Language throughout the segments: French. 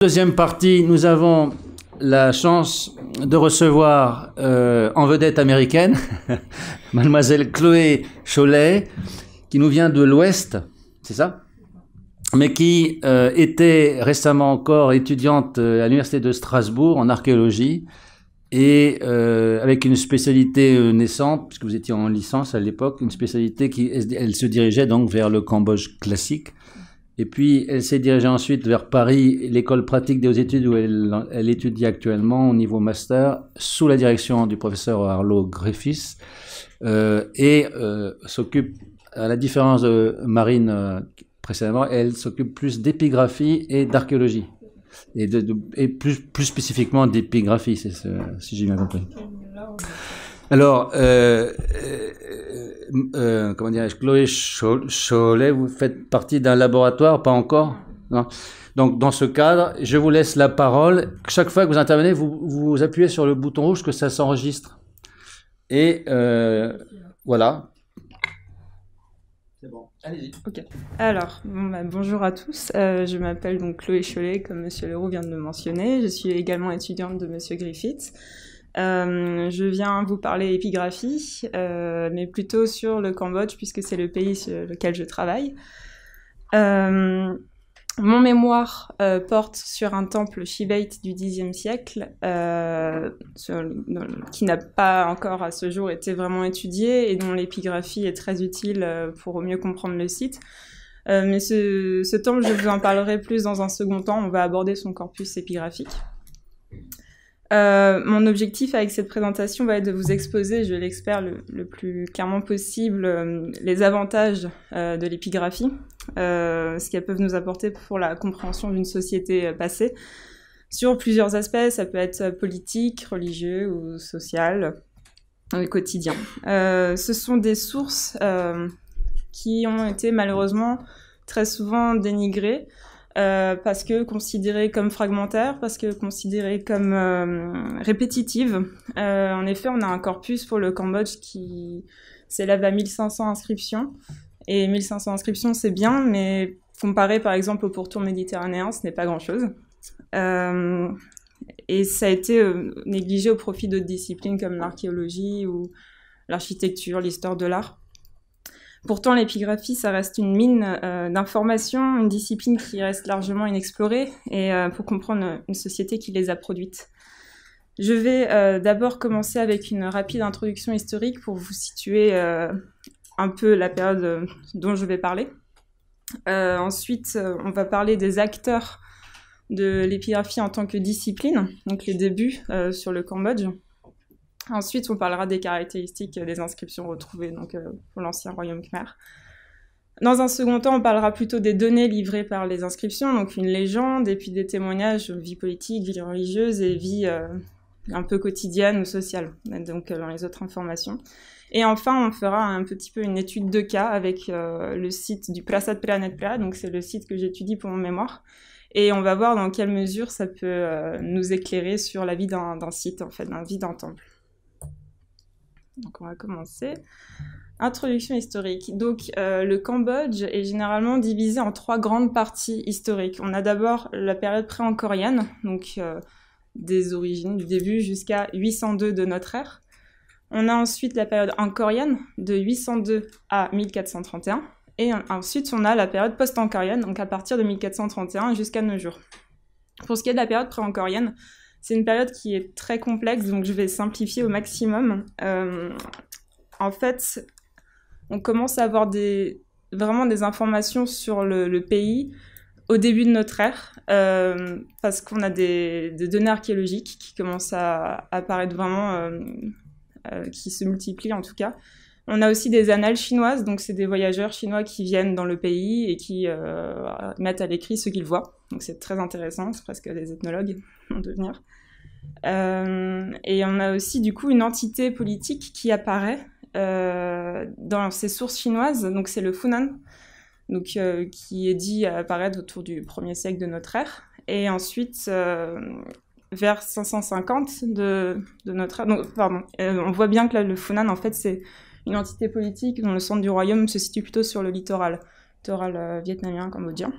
Deuxième partie, nous avons la chance de recevoir euh, en vedette américaine mademoiselle Chloé Cholet, qui nous vient de l'Ouest, c'est ça mais qui euh, était récemment encore étudiante euh, à l'université de Strasbourg en archéologie et avec une spécialité naissante, puisque vous étiez en licence à l'époque, une spécialité qui elle se dirigeait donc vers le Cambodge classique et puis, elle s'est dirigée ensuite vers Paris, l'école pratique des hautes études où elle, étudie actuellement au niveau master, sous la direction du professeur Arlo Griffiths, euh, et euh, s'occupe, à la différence de Marine euh, précédemment, elle s'occupe plus d'épigraphie et d'archéologie, et, et plus, plus spécifiquement d'épigraphie, si j'ai bien compris. Alors, euh, euh, euh, comment dirais Chloé Cholet, vous faites partie d'un laboratoire, pas encore non donc, dans ce cadre, je vous laisse la parole. Chaque fois que vous intervenez, vous, appuyez sur le bouton rouge que ça s'enregistre. Et voilà. C'est bon. Allez-y. Alors, bah, bonjour à tous. je m'appelle donc Chloé Cholet, comme Monsieur Leroux vient de le mentionner. Je suis également étudiante de Monsieur Griffith. Euh, je viens vous parler épigraphie, euh, mais plutôt sur le Cambodge, puisque c'est le pays sur lequel je travaille. Euh, mon mémoire porte sur un temple shibate du Xe siècle, qui n'a pas encore à ce jour été vraiment étudié et dont l'épigraphie est très utile pour mieux comprendre le site. mais ce, ce, temple, je vous en parlerai plus dans un second temps. On va aborder son corpus épigraphique. Euh, mon objectif avec cette présentation va être de vous exposer, je l'espère le, plus clairement possible, euh, les avantages euh, de l'épigraphie, ce qu'elles peuvent nous apporter pour la compréhension d'une société passée, sur plusieurs aspects, ça peut être politique, religieux ou social, dans le quotidien. ce sont des sources qui ont été malheureusement très souvent dénigrées, euh, parce que considérée comme fragmentaire, parce que considérée comme euh, répétitive. Euh, en effet, on a un corpus pour le Cambodge qui s'élève à 1500 inscriptions. Et 1500 inscriptions, c'est bien, mais comparé par exemple au pourtour méditerranéen, ce n'est pas grand-chose. et ça a été négligé au profit d'autres disciplines comme l'archéologie ou l'architecture, l'histoire de l'art. Pourtant, l'épigraphie, ça reste une mine euh, d'informations, une discipline qui reste largement inexplorée, et pour euh, comprendre euh, une société qui les a produites. Je vais d'abord commencer avec une rapide introduction historique pour vous situer un peu la période dont je vais parler. ensuite, on va parler des acteurs de l'épigraphie en tant que discipline, donc les débuts sur le Cambodge. Ensuite, on parlera des caractéristiques des inscriptions retrouvées donc, euh, pour l'ancien royaume khmer. Dans un second temps, on parlera plutôt des données livrées par les inscriptions, donc une légende, et puis des témoignages, vie politique, vie religieuse et vie euh, un peu quotidienne ou sociale, donc euh, dans les autres informations. Et enfin, on fera un petit peu une étude de cas avec le site du Prasad Pra, donc c'est le site que j'étudie pour mon mémoire. Et on va voir dans quelle mesure ça peut nous éclairer sur la vie d'un site, en fait, la vie d'un temple. Donc on va commencer. Introduction historique. Donc euh, le Cambodge est généralement divisé en trois grandes parties historiques. On a d'abord la période pré-angkorienne, donc euh, des origines du début jusqu'à 802 de notre ère. On a ensuite la période angkorienne de 802 à 1431. Et ensuite, on a la période post encorienne donc à partir de 1431 jusqu'à nos jours. Pour ce qui est de la période pré-angkorienne, c'est une période qui est très complexe, donc je vais simplifier au maximum. Euh, en fait, on commence à avoir vraiment des informations sur le, pays au début de notre ère, euh, parce qu'on a des, données archéologiques qui commencent à, apparaître vraiment, euh, qui se multiplient en tout cas. On a aussi des annales chinoises, donc c'est des voyageurs chinois qui viennent dans le pays et qui euh, mettent à l'écrit ce qu'ils voient. Donc c'est très intéressant, c'est presque des ethnologues en devenir. Euh, et on a aussi du coup une entité politique qui apparaît euh, dans ces sources chinoises, donc c'est le Funan, donc, qui est dit apparaître autour du 1er siècle de notre ère. Et ensuite, vers 550 de, notre ère, on voit bien que le Funan, en fait, c'est une entité politique dont le centre du royaume se situe plutôt sur le littoral, littoral euh, vietnamien, cambodgien.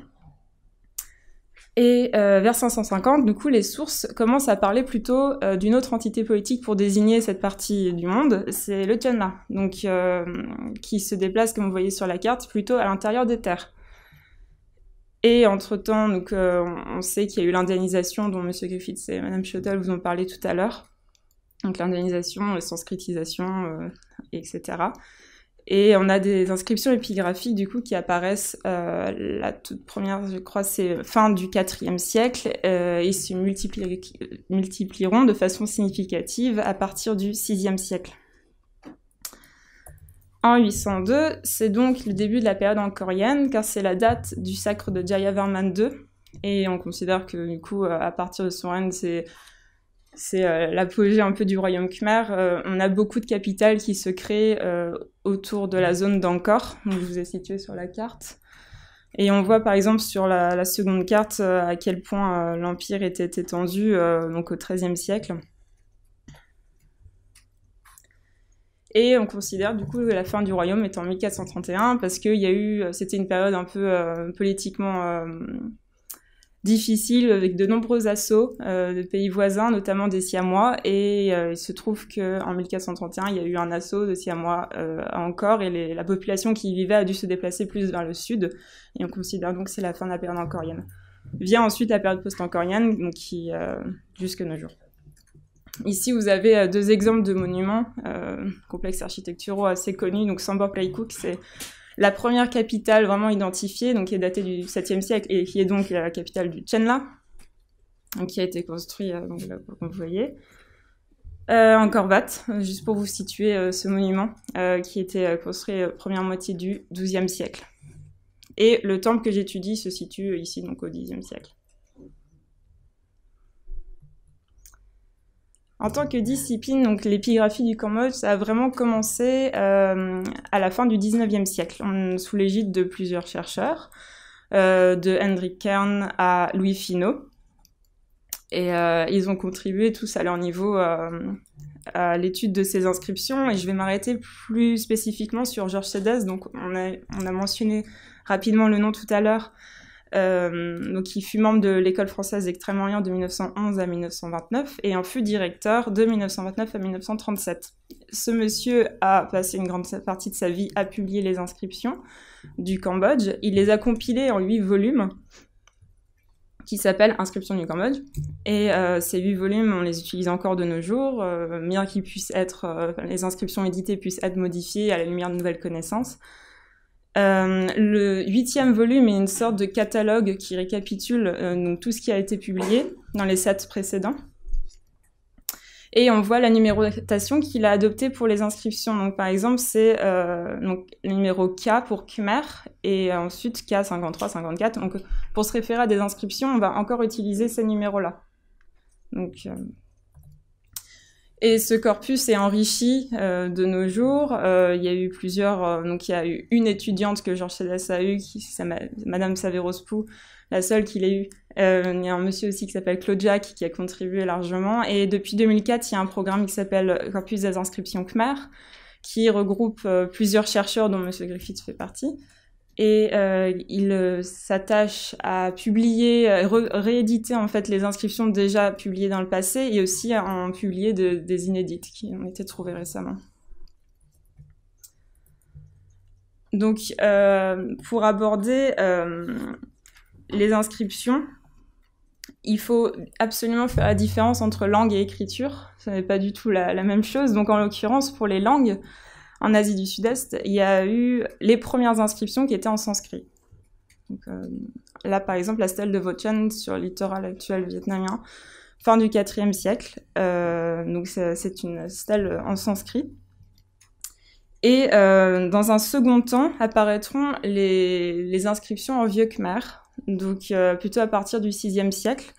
Et euh, vers 550, du coup, les sources commencent à parler plutôt euh, d'une autre entité politique pour désigner cette partie du monde, c'est le Tianla, donc qui se déplace, comme vous voyez sur la carte, plutôt à l'intérieur des terres. Et entre-temps, donc, on sait qu'il y a eu l'indianisation dont M. Griffiths et Mme Schottel vous ont parlé tout à l'heure donc la euh, sanscritisation, etc. Euh, et on a des inscriptions épigraphiques du coup qui apparaissent, euh, la toute première je crois c'est fin du IVe siècle, et se multiplieront de façon significative à partir du VIe siècle. En 802, c'est donc le début de la période en car c'est la date du sacre de Jayavarman II, et on considère que du coup à partir de son règne c'est c'est euh, l'apogée un peu du royaume khmer. Euh, on a beaucoup de capitales qui se créent euh, autour de la zone d'Angkor, donc je vous ai situé sur la carte. Et on voit par exemple sur la, seconde carte à quel point l'empire était étendu donc au XIIIe siècle. Et on considère du coup la fin du royaume est en 1431 parce que eu, c'était une période un peu politiquement difficile avec de nombreux assauts euh, de pays voisins, notamment des Siamois. Et euh, il se trouve qu'en 1431, il y a eu un assaut de Siamois euh, encore et la population qui y vivait a dû se déplacer plus vers le sud. Et on considère donc que c'est la fin de la période encorienne. Vient ensuite la période post-encorienne, donc qui jusque nos jours. Ici, vous avez deux exemples de monuments, complexes architecturaux assez connus. Donc, Sambor Playcook, c'est la première capitale vraiment identifiée, donc qui est datée du 7e siècle et qui est donc la capitale du Chenla, qui a été construite, euh, donc là, comme vous voyez. Euh, en Corvate, juste pour vous situer euh, ce monument qui était construit première moitié du 12e siècle. Et le temple que j'étudie se situe ici, donc au 10e siècle. En tant que discipline, donc l'épigraphie du Cambodge a vraiment commencé euh, à la fin du 19e siècle, sous l'égide de plusieurs chercheurs, euh, de Hendrik Kern à Louis Finot. Et euh, ils ont contribué tous à leur niveau à l'étude de ces inscriptions. Et je vais m'arrêter plus spécifiquement sur Georges Sedès. Donc on a mentionné rapidement le nom tout à l'heure. Euh, donc il fut membre de l'école française d'Extrême-Orient de 1911 à 1929 et en fut directeur de 1929 à 1937. Ce monsieur a passé une grande partie de sa vie à publier les inscriptions du Cambodge. Il les a compilées en huit volumes qui s'appellent « Inscriptions du Cambodge. Et euh, ces huit volumes, on les utilise encore de nos jours, euh, bien qu'ils puissent être, les inscriptions éditées puissent être modifiées à la lumière de nouvelles connaissances. Euh, le huitième volume est une sorte de catalogue qui récapitule euh, donc, tout ce qui a été publié dans les sept précédents. Et on voit la numérotation qu'il a adoptée pour les inscriptions. Donc, par exemple, c'est euh, le numéro K pour Khmer et ensuite K53, 54. Donc, pour se référer à des inscriptions, on va encore utiliser ces numéros-là. Donc, euh, et ce corpus est enrichi euh, de nos jours. Euh, il y a eu plusieurs, euh, donc il y a eu une étudiante que Georges Sédès a eue, qui Madame Saverospou, la seule qu'il ait eue. il y a un monsieur aussi qui s'appelle Claude Jacques qui a contribué largement. Et depuis 2004, il y a un programme qui s'appelle Corpus des inscriptions Khmer, qui regroupe plusieurs chercheurs dont Monsieur Griffith fait partie et euh, il euh, s'attache à publier, euh, rééditer en fait les inscriptions déjà publiées dans le passé et aussi à en publier des inédites qui ont été trouvées récemment. Donc pour aborder les inscriptions, il faut absolument faire la différence entre langue et écriture. Ce n'est pas du tout la même chose. Donc en l'occurrence, pour les langues, en Asie du Sud-Est, il y a eu les premières inscriptions qui étaient en sanskrit. Euh, là, par exemple, la stèle de votian sur le littoral actuel vietnamien, fin du IVe siècle. Euh, donc, c'est une stèle en sanskrit. Et euh, dans un second temps apparaîtront les, les inscriptions en vieux khmer, donc plutôt à partir du VIe siècle,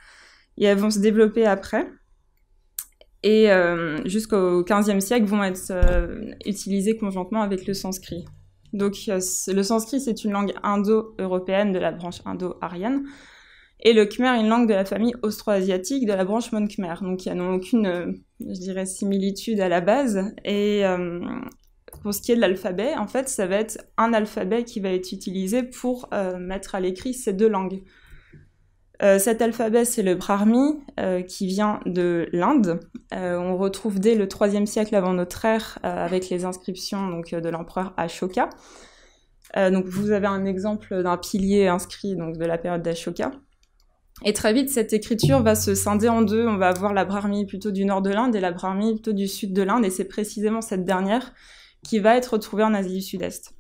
et elles vont se développer après et euh, jusqu'au XVe siècle vont être euh, utilisés conjointement avec le sanskrit. Donc euh, le sanskrit, c'est une langue indo-européenne de la branche indo-aryenne, et le khmer, une langue de la famille austro-asiatique de la branche mon-khmer. Donc il n'y a aucune, je dirais, similitude à la base. Et pour ce qui est de l'alphabet, en fait, ça va être un alphabet qui va être utilisé pour mettre à l'écrit ces deux langues. Euh, cet alphabet, c'est le Brahmi, euh, qui vient de l'Inde. Euh, on retrouve dès le 3 siècle avant notre ère avec les inscriptions donc, de l'empereur Ashoka. donc vous avez un exemple d'un pilier inscrit donc, de la période d'Ashoka. Et très vite, cette écriture va se scinder en deux. On va avoir la Brahmi plutôt du nord de l'Inde et la Brahmi plutôt du sud de l'Inde. Et c'est précisément cette dernière qui va être retrouvée en Asie du Sud-Est.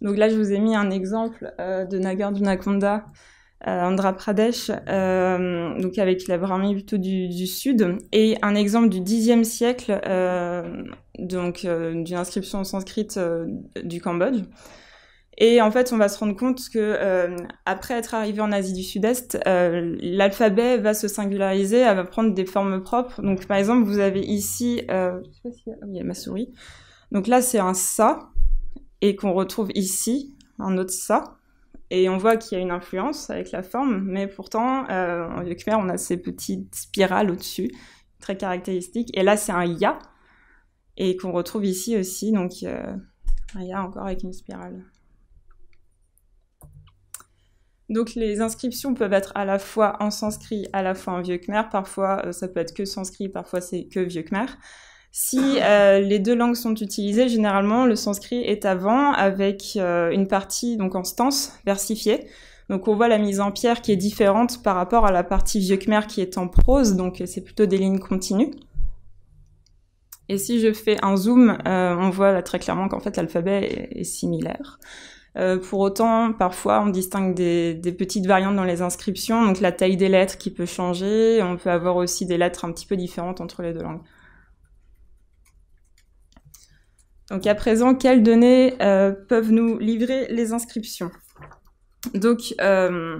Donc là, je vous ai mis un exemple euh, de Nagarjunakonda, euh, Andhra Pradesh, euh, donc avec la Brahmi plutôt du, sud, et un exemple du Xe siècle, euh, donc d'une inscription sanscrite du Cambodge. Et en fait, on va se rendre compte que après être arrivé en Asie du Sud-Est, l'alphabet va se singulariser, elle va prendre des formes propres. Donc, par exemple, vous avez ici, euh, je sais pas si, il y a ma souris. Donc là, c'est un sa et qu'on retrouve ici un autre ça. Et on voit qu'il y a une influence avec la forme, mais pourtant, en vieux khmer, on a ces petites spirales au-dessus, très caractéristiques. Et là, c'est un ya, et qu'on retrouve ici aussi, donc euh, un ya encore avec une spirale. Donc les inscriptions peuvent être à la fois en sanskrit, à la fois en vieux khmer. Parfois, euh, ça peut être que sanskrit, parfois c'est que vieux khmer. Si euh, les deux langues sont utilisées, généralement, le sanskrit est avant avec euh, une partie donc en stance versifiée. Donc on voit la mise en pierre qui est différente par rapport à la partie vieux khmer qui est en prose, donc c'est plutôt des lignes continues. Et si je fais un zoom, euh, on voit très clairement qu'en fait l'alphabet est, similaire. pour autant, parfois, on distingue des, des, petites variantes dans les inscriptions, donc la taille des lettres qui peut changer. On peut avoir aussi des lettres un petit peu différentes entre les deux langues. Donc à présent, quelles données euh, peuvent nous livrer les inscriptions Donc euh,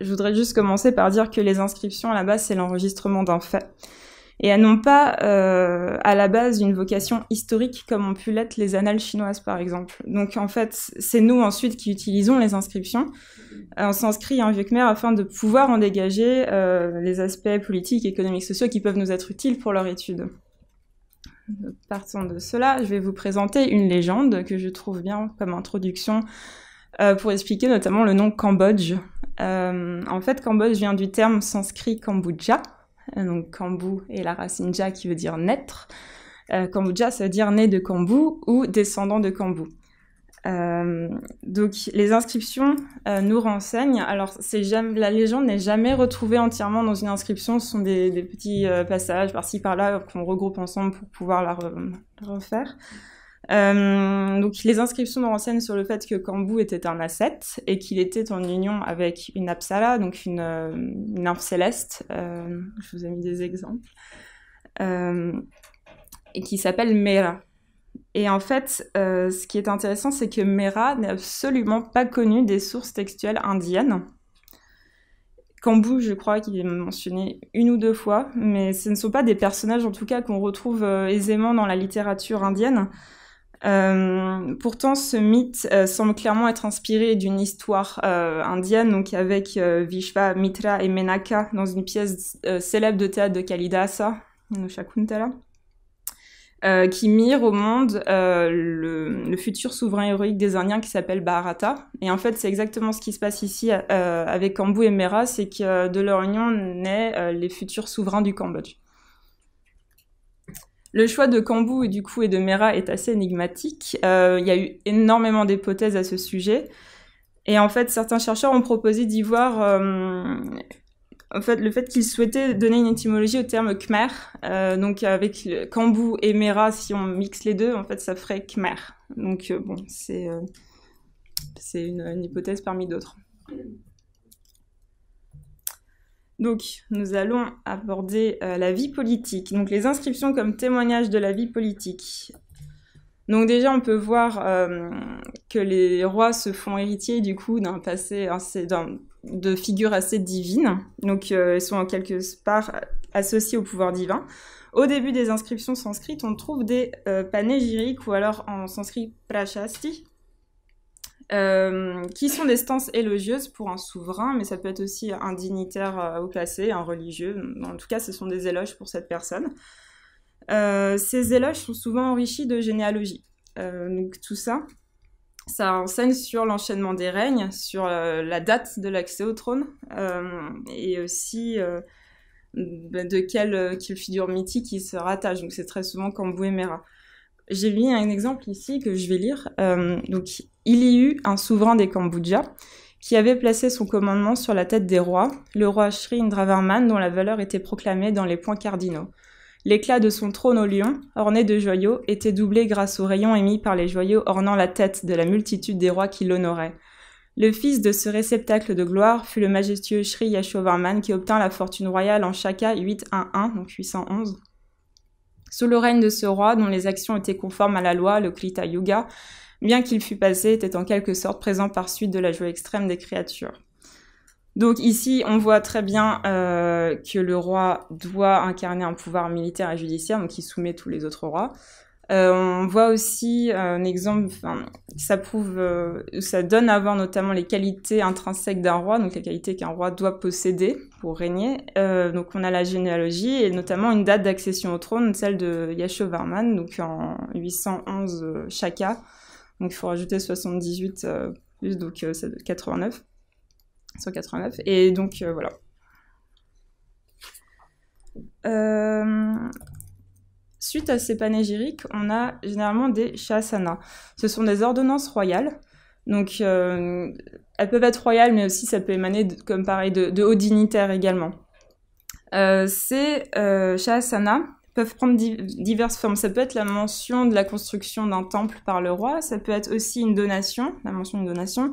je voudrais juste commencer par dire que les inscriptions, à la base, c'est l'enregistrement d'un fait. Et elles n'ont pas, euh, à la base, une vocation historique comme ont pu l'être les annales chinoises, par exemple. Donc, en fait, c'est nous, ensuite, qui utilisons les inscriptions. on s'inscrit en vieux khmer afin de pouvoir en dégager les aspects politiques, économiques, sociaux qui peuvent nous être utiles pour leur étude partant de cela, je vais vous présenter une légende que je trouve bien comme introduction euh, pour expliquer notamment le nom Cambodge. Euh, en fait, Cambodge vient du terme sanskrit Kambuja, euh, donc Kambu est la racine ja qui veut dire naître. Kambuja, ça veut dire né de Kambu ou descendant de Kambu. Euh, donc les inscriptions euh, nous renseignent. Alors jamais, la légende n'est jamais retrouvée entièrement dans une inscription. Ce sont des, petits euh, passages par-ci par-là qu'on regroupe ensemble pour pouvoir la, refaire. donc les inscriptions nous renseignent sur le fait que Cambou était un ascète et qu'il était en union avec une Apsala, donc une, une céleste. je vous ai mis des exemples. et qui s'appelle Mera. Et en fait, euh, ce qui est intéressant, c'est que Mera n'a absolument pas connu des sources textuelles indiennes. Kambu, je crois qu'il est mentionné une ou deux fois, mais ce ne sont pas des personnages en tout cas qu'on retrouve euh, aisément dans la littérature indienne. Euh, pourtant, ce mythe semble clairement être inspiré d'une histoire indienne, donc avec Vishva, Mitra et Menaka dans une pièce célèbre de théâtre de Kalidasa, no Shakuntala. Euh, qui mire au monde euh, le, futur souverain héroïque des Indiens qui s'appelle Bharata. Et en fait, c'est exactement ce qui se passe ici euh, avec Kambu et Mera, c'est que de leur union naît les futurs souverains du Cambodge. Le choix de Kambu et du coup et de Mera est assez énigmatique. Il y a eu énormément d'hypothèses à ce sujet. Et en fait, certains chercheurs ont proposé d'y voir en fait, le fait qu'il souhaitait donner une étymologie au terme Khmer, euh, donc avec Kambou et Mera, si on mixe les deux, en fait, ça ferait Khmer. Donc, euh, bon, c'est euh, C'est une, hypothèse parmi d'autres. Donc, nous allons aborder la vie politique, donc les inscriptions comme témoignage de la vie politique. Donc déjà, on peut voir que les rois se font héritiers du coup d'un passé, de figures assez divines, donc euh, elles sont en quelque part associées au pouvoir divin. Au début des inscriptions sanskrites, on trouve des euh, panégyriques ou alors en sanskrit prashasti, euh, qui sont des stances élogieuses pour un souverain, mais ça peut être aussi un dignitaire haut au un religieux. En tout cas, ce sont des éloges pour cette personne. ces éloges sont souvent enrichis de généalogie. donc tout ça, ça enseigne sur l'enchaînement des règnes, sur euh, la date de l'accès au trône, euh, et aussi euh, de quelle, figure mythique il se rattache. Donc c'est très souvent Kambu et J'ai mis un exemple ici que je vais lire. donc, il y eut un souverain des Kambujas qui avait placé son commandement sur la tête des rois, le roi Sri Indravarman, dont la valeur était proclamée dans les points cardinaux. L'éclat de son trône au lion, orné de joyaux, était doublé grâce aux rayons émis par les joyaux ornant la tête de la multitude des rois qui l'honoraient. Le fils de ce réceptacle de gloire fut le majestueux Sri Yashovarman qui obtint la fortune royale en Shaka 811, donc 811. Sous le règne de ce roi, dont les actions étaient conformes à la loi, le Krita Yuga, bien qu'il fût passé, était en quelque sorte présent par suite de la joie extrême des créatures. Donc ici, on voit très bien euh, que le roi doit incarner un pouvoir militaire et judiciaire, donc il soumet tous les autres rois. Euh, on voit aussi euh, un exemple, enfin, ça prouve, ça donne à voir notamment les qualités intrinsèques d'un roi, donc les qualités qu'un roi doit posséder pour régner. donc on a la généalogie et notamment une date d'accession au trône, celle de Yashovarman, donc en 811 Shaka. Donc il faut rajouter 78 plus, donc 89. 189. Et donc, euh, voilà. Euh, suite à ces panégyriques, on a généralement des chassana Ce sont des ordonnances royales. Donc, euh, elles peuvent être royales, mais aussi ça peut émaner, comme pareil, de, de hauts dignitaires également. Euh, ces peuvent prendre diverses formes. Ça peut être la mention de la construction d'un temple par le roi, ça peut être aussi une donation, la mention de donation,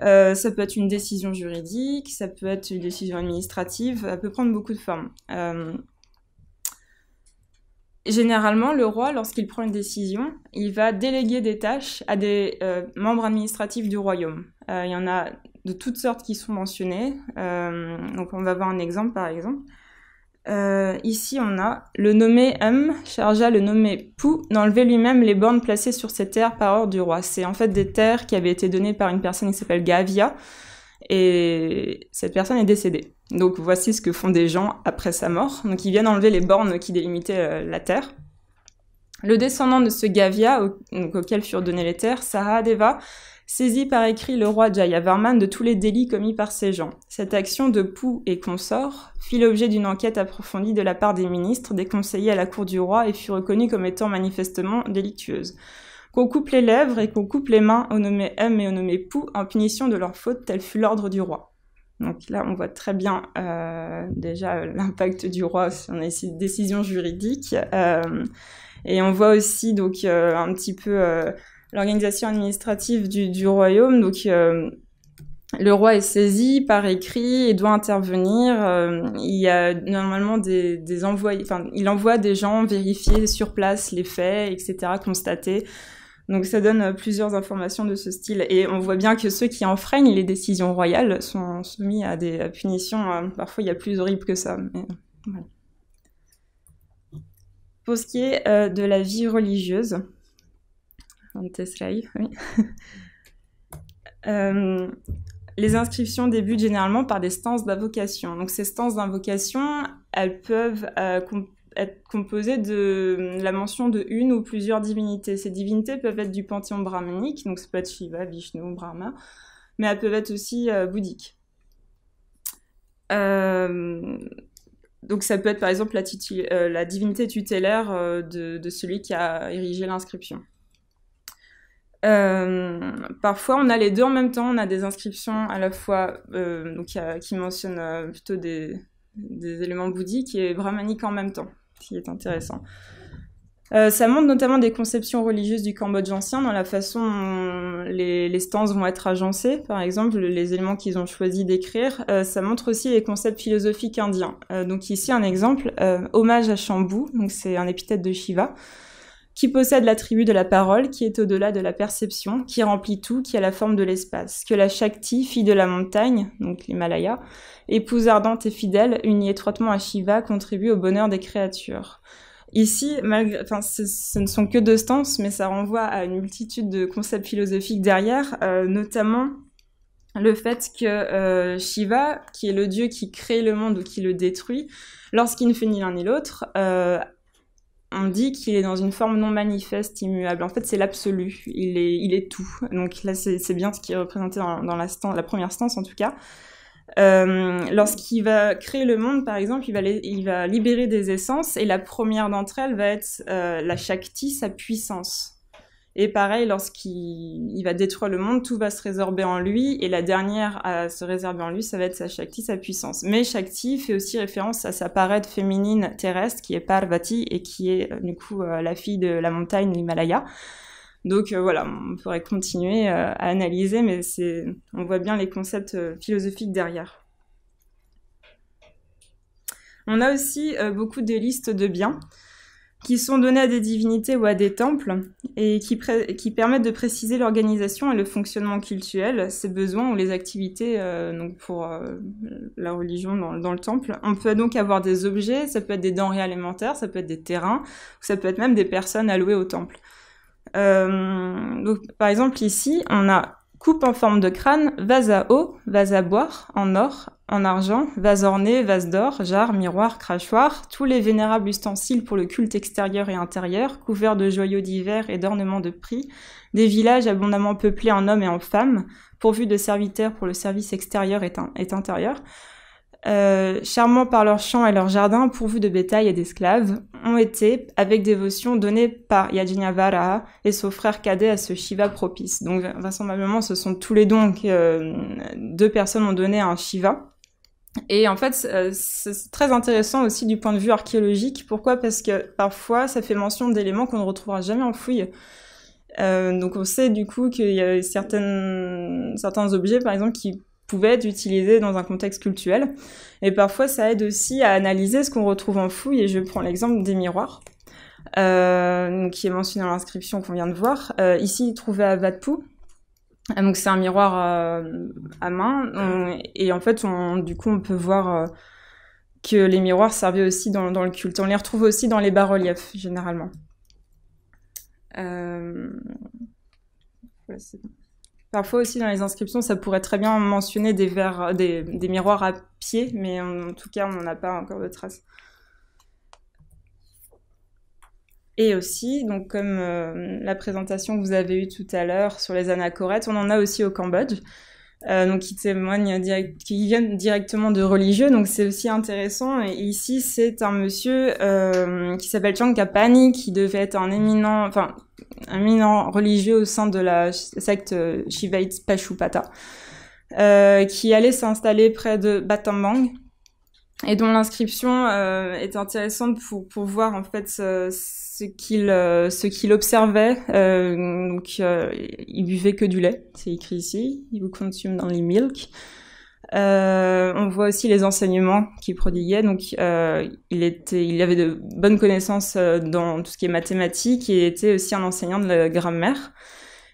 euh, ça peut être une décision juridique, ça peut être une décision administrative, ça peut prendre beaucoup de formes. Euh, généralement, le roi, lorsqu'il prend une décision, il va déléguer des tâches à des euh, membres administratifs du royaume. Il y en a de toutes sortes qui sont mentionnées. donc on va voir un exemple par exemple. Euh, ici, on a le nommé M. chargea le nommé Pou d'enlever lui-même les bornes placées sur ces terres par ordre du roi. C'est en fait des terres qui avaient été données par une personne qui s'appelle Gavia, et cette personne est décédée. Donc voici ce que font des gens après sa mort. Donc ils viennent enlever les bornes qui délimitaient euh, la terre. Le descendant de ce Gavia, auquel furent données les terres, Sahadeva, »« Saisi par écrit le roi Jayavarman de tous les délits commis par ces gens. Cette action de Pou et consort fit l'objet d'une enquête approfondie de la part des ministres, des conseillers à la cour du roi et fut reconnue comme étant manifestement délictueuse. Qu'on coupe les lèvres et qu'on coupe les mains au nommé M et au nommé Pou en punition de leur faute, tel fut l'ordre du roi. Donc là, on voit très bien euh, déjà euh, l'impact du roi sur les décisions juridiques. Euh, et on voit aussi donc euh, un petit peu l'organisation administrative du, royaume. Donc, euh, le roi est saisi par écrit et doit intervenir. Euh, il y a normalement des, des envois, enfin, il envoie des gens vérifier sur place les faits, etc., constater. Donc ça donne euh, plusieurs informations de ce style. Et on voit bien que ceux qui enfreignent les décisions royales sont soumis à des punitions. Parfois, il y a plus horrible que ça. Pour ce qui est de la vie religieuse, euh, les inscriptions débutent généralement par des stances d'invocation. Donc ces stances d'invocation, elles peuvent euh, être composées de la mention de une ou plusieurs divinités. Ces divinités peuvent être du panthéon brahmanique, donc ça peut être Shiva, Vishnu, Brahma, mais elles peuvent être aussi euh, bouddhiques. donc ça peut être par exemple la, divinité tutélaire de, celui qui a érigé l'inscription. Euh, parfois, on a les deux en même temps. On a des inscriptions à la fois euh, qui mentionnent euh, plutôt des, éléments bouddhiques et brahmaniques en même temps, ce qui est intéressant. ça montre notamment des conceptions religieuses du Cambodge ancien dans la façon dont les, les stances vont être agencées, par exemple, les éléments qu'ils ont choisi d'écrire. ça montre aussi les concepts philosophiques indiens. donc ici, un exemple, hommage à Shambhu, donc c'est un épithète de Shiva qui possède l'attribut de la parole, qui est au-delà de la perception, qui remplit tout, qui a la forme de l'espace, que la Shakti, fille de la montagne, donc l'Himalaya, épouse ardente et fidèle, unie étroitement à Shiva, contribue au bonheur des créatures. Ici, malgré, enfin, ce, ne sont que deux stances, mais ça renvoie à une multitude de concepts philosophiques derrière, euh, notamment le fait que euh, Shiva, qui est le dieu qui crée le monde ou qui le détruit, lorsqu'il ne fait ni l'un ni l'autre, euh, on dit qu'il est dans une forme non manifeste, immuable. En fait, c'est l'absolu, il est, tout. Donc là, c'est bien ce qui est représenté dans, la, première stance, en tout cas. Euh, lorsqu'il va créer le monde, par exemple, il va, libérer des essences, et la première d'entre elles va être euh, la Shakti, sa puissance. Et pareil, lorsqu'il va détruire le monde, tout va se résorber en lui. Et la dernière à se résorber en lui, ça va être sa Shakti, sa puissance. Mais Shakti fait aussi référence à sa parade féminine terrestre, qui est Parvati, et qui est euh, du coup euh, la fille de la montagne, l'Himalaya. Donc euh, voilà, on pourrait continuer à analyser, mais on voit bien les concepts philosophiques derrière. On a aussi beaucoup de listes de biens qui sont donnés à des divinités ou à des temples et qui, permettent de préciser l'organisation et le fonctionnement cultuel, ses besoins ou les activités euh, donc pour euh, la religion dans, le temple. On peut donc avoir des objets, ça peut être des denrées alimentaires, ça peut être des terrains, ça peut être même des personnes allouées au temple. Euh, donc, par exemple, ici, on a coupe en forme de crâne, vase à eau, vase à boire, en or, en argent, vase orné, vase d'or, jarre, miroir, crachoir, tous les vénérables ustensiles pour le culte extérieur et intérieur, couverts de joyaux divers et d'ornements de prix, des villages abondamment peuplés en hommes et en femmes, pourvus de serviteurs pour le service extérieur et intérieur, euh, charmant par leurs champs et leurs jardins pourvus de bétail et d'esclaves, ont été, avec dévotion, donnés par Yajinavara et son frère cadet à ce Shiva propice. Donc vraisemblablement, ce sont tous les dons que euh, deux personnes ont donnés à un Shiva. Et en fait, euh, c'est très intéressant aussi du point de vue archéologique. Pourquoi Parce que parfois, ça fait mention d'éléments qu'on ne retrouvera jamais en fouille. donc on sait du coup qu'il y a certaines, certains objets, par exemple, qui pouvait être utilisé dans un contexte cultuel. Et parfois, ça aide aussi à analyser ce qu'on retrouve en fouille. Et je prends l'exemple des miroirs, euh, qui est mentionné dans l'inscription qu'on vient de voir. Euh, ici, trouvé à Vatpou. Euh, donc c'est un miroir à main et en fait du coup on peut voir que les miroirs servaient aussi dans, le culte. On les retrouve aussi dans les bas-reliefs généralement. Parfois aussi dans les inscriptions, ça pourrait très bien mentionner des, miroirs à pied, mais en, tout cas, on n'en a pas encore de traces. Et aussi, donc comme euh, la présentation que vous avez eue tout à l'heure sur les anachorètes, on en a aussi au Cambodge. Euh, donc qui témoignent direct, viennent directement de religieux. Donc c'est aussi intéressant. Et ici, c'est un monsieur euh, qui s'appelle Chang Kapani, qui devait être un éminent, enfin un éminent religieux au sein de la secte Shivaite Pashupata, euh, qui allait s'installer près de Battambang et dont l'inscription est intéressante pour, pour voir en fait ce qu'il euh, ce qu'il observait euh, donc euh, il buvait que du lait c'est écrit ici il consume dans les milk on voit aussi les enseignements qu'il prodiguait donc il était il avait de bonnes connaissances dans tout ce qui est mathématiques et était aussi un enseignant de la grammaire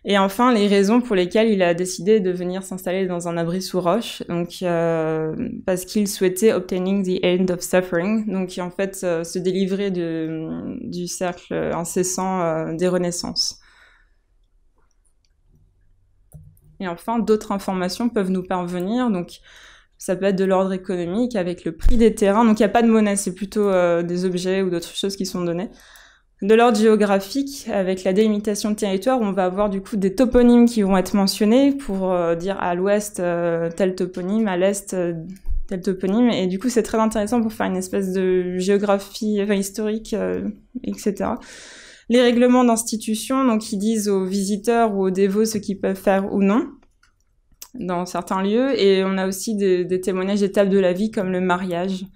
et enfin, les raisons pour lesquelles il a décidé de venir s'installer dans un abri sous roche, donc euh, parce qu'il souhaitait obtaining the end of suffering, donc en fait euh, se délivrer du cercle incessant euh, des renaissances. Et enfin, d'autres informations peuvent nous parvenir, donc ça peut être de l'ordre économique avec le prix des terrains, donc il n'y a pas de monnaie, c'est plutôt des objets ou d'autres choses qui sont données de l'ordre géographique, avec la délimitation de territoire, on va avoir du coup des toponymes qui vont être mentionnés pour euh, dire à l'ouest euh, tel toponyme, à l'est euh, tel toponyme. Et du coup, c'est très intéressant pour faire une espèce de géographie historique, etc. Les règlements d'institution, donc qui disent aux visiteurs ou aux dévots ce qu'ils peuvent faire ou non dans certains lieux. Et on a aussi des, des témoignages d'étapes de la vie comme le mariage.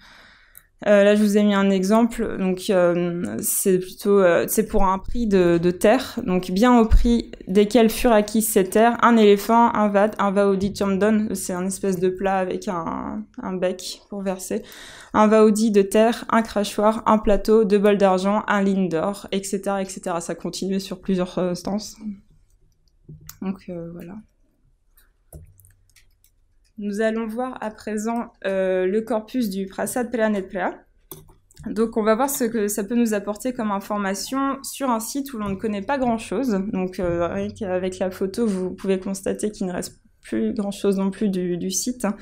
Euh, là, je vous ai mis un exemple. Donc, euh, c'est plutôt, euh, pour un prix de, terre. Donc, bien au prix desquels furent acquises ces terres, un éléphant, un vat, un vaudi chamdon, C'est un espèce de plat avec un, bec pour verser. Un vaudi de terre, un crachoir, un plateau, deux bols d'argent, un ligne d'or, etc., etc. Ça continue sur plusieurs stances. Donc, voilà. Nous allons voir à présent euh, le corpus du Prasad Pelanet Donc on va voir ce que ça peut nous apporter comme information sur un site où l'on ne connaît pas grand-chose. Donc euh, avec, la photo, vous pouvez constater qu'il ne reste plus grand-chose non plus du, site. Hein.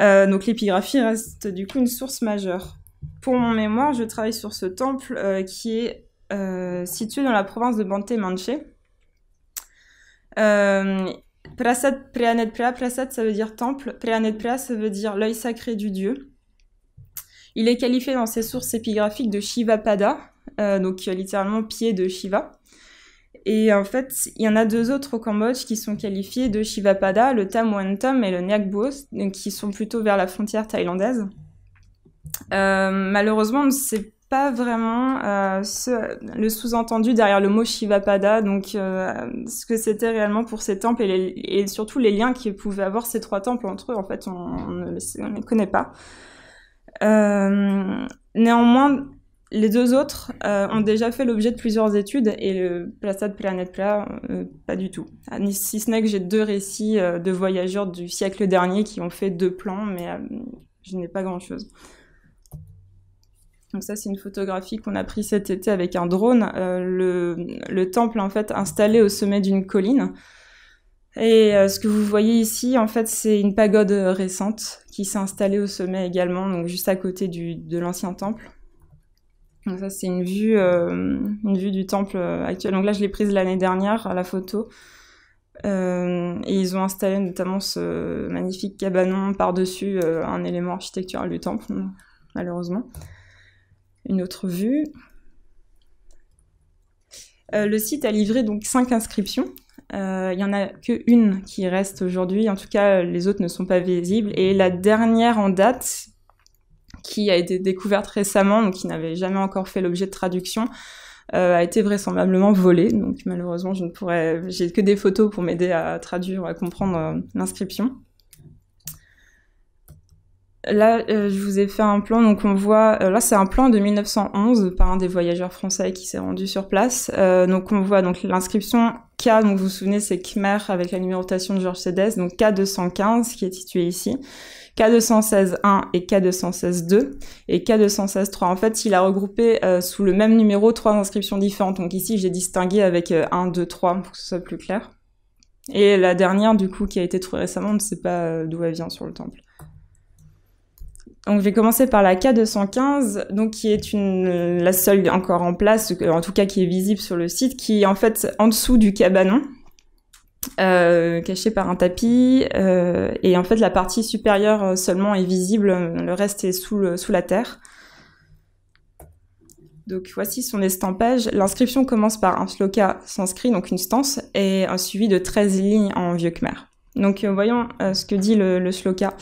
Euh, donc l'épigraphie reste du coup une source majeure. Pour mon mémoire, je travaille sur ce temple qui est situé dans la province de Bante Manche, euh, Prasad, Preanetpra, Prasad ça veut dire temple, Preanetpra ça veut dire l'œil sacré du dieu. Il est qualifié dans ses sources épigraphiques de Shivapada, euh, donc euh, littéralement pied de Shiva. Et en fait, il y en a deux autres au Cambodge qui sont qualifiés de Shivapada, le Tam et le Nyakbos, qui sont plutôt vers la frontière thaïlandaise. Euh, malheureusement, on ne pas vraiment euh, ce, le sous-entendu derrière le mot Shivapada, donc euh, ce que c'était réellement pour ces temples et, surtout les liens qui pouvaient avoir ces trois temples entre eux. En fait, on, ne les, connaît pas. Euh, néanmoins, les deux autres ont déjà fait l'objet de plusieurs études et le planet Pla, pas du tout. Ah, si ce n'est que j'ai deux récits de voyageurs du siècle dernier qui ont fait deux plans, mais je n'ai pas grand-chose. Donc ça, c'est une photographie qu'on a prise cet été avec un drone. Euh, le, le, temple, en fait, installé au sommet d'une colline. Et euh, ce que vous voyez ici, en fait, c'est une pagode euh, récente qui s'est installée au sommet également, donc juste à côté du, de l'ancien temple. Donc ça, c'est une vue, une vue du temple actuel. Donc là, je l'ai prise l'année dernière, à la photo. et ils ont installé notamment ce magnifique cabanon par-dessus un élément architectural du temple, malheureusement une autre vue. Euh, le site a livré donc cinq inscriptions. Euh, il y n'y en a qu'une qui reste aujourd'hui, en tout cas les autres ne sont pas visibles. Et la dernière en date, qui a été découverte récemment, donc qui n'avait jamais encore fait l'objet de traduction, euh, a été vraisemblablement volée. Donc malheureusement, je ne pourrais, j'ai que des photos pour m'aider à traduire, à comprendre l'inscription. Là, euh, je vous ai fait un plan, donc on voit, euh, là c'est un plan de 1911 par un des voyageurs français qui s'est rendu sur place. Euh, donc on voit donc l'inscription K, donc vous vous souvenez c'est Khmer avec la numérotation de Georges Cédès, donc K215 qui est situé ici, K216-1 et K216-2 et K216-3. En fait, il a regroupé sous le même numéro trois inscriptions différentes. Donc ici, j'ai distingué avec 1, 2, 3 pour que ce soit plus clair. Et la dernière, du coup, qui a été trouvée récemment, on ne sait pas d'où elle vient sur le temple. Donc je vais commencer par la K215, donc qui est une euh, la seule encore en place, euh, en tout cas qui est visible sur le site, qui est en fait en dessous du cabanon, euh, cachée par un tapis, et en fait la partie supérieure seulement est visible, le reste est sous, la terre. Donc voici son estampage. L'inscription commence par un sloka sanscrit, donc une stance, et un suivi de 13 lignes en vieux khmer. Donc voyons ce que dit le sloka.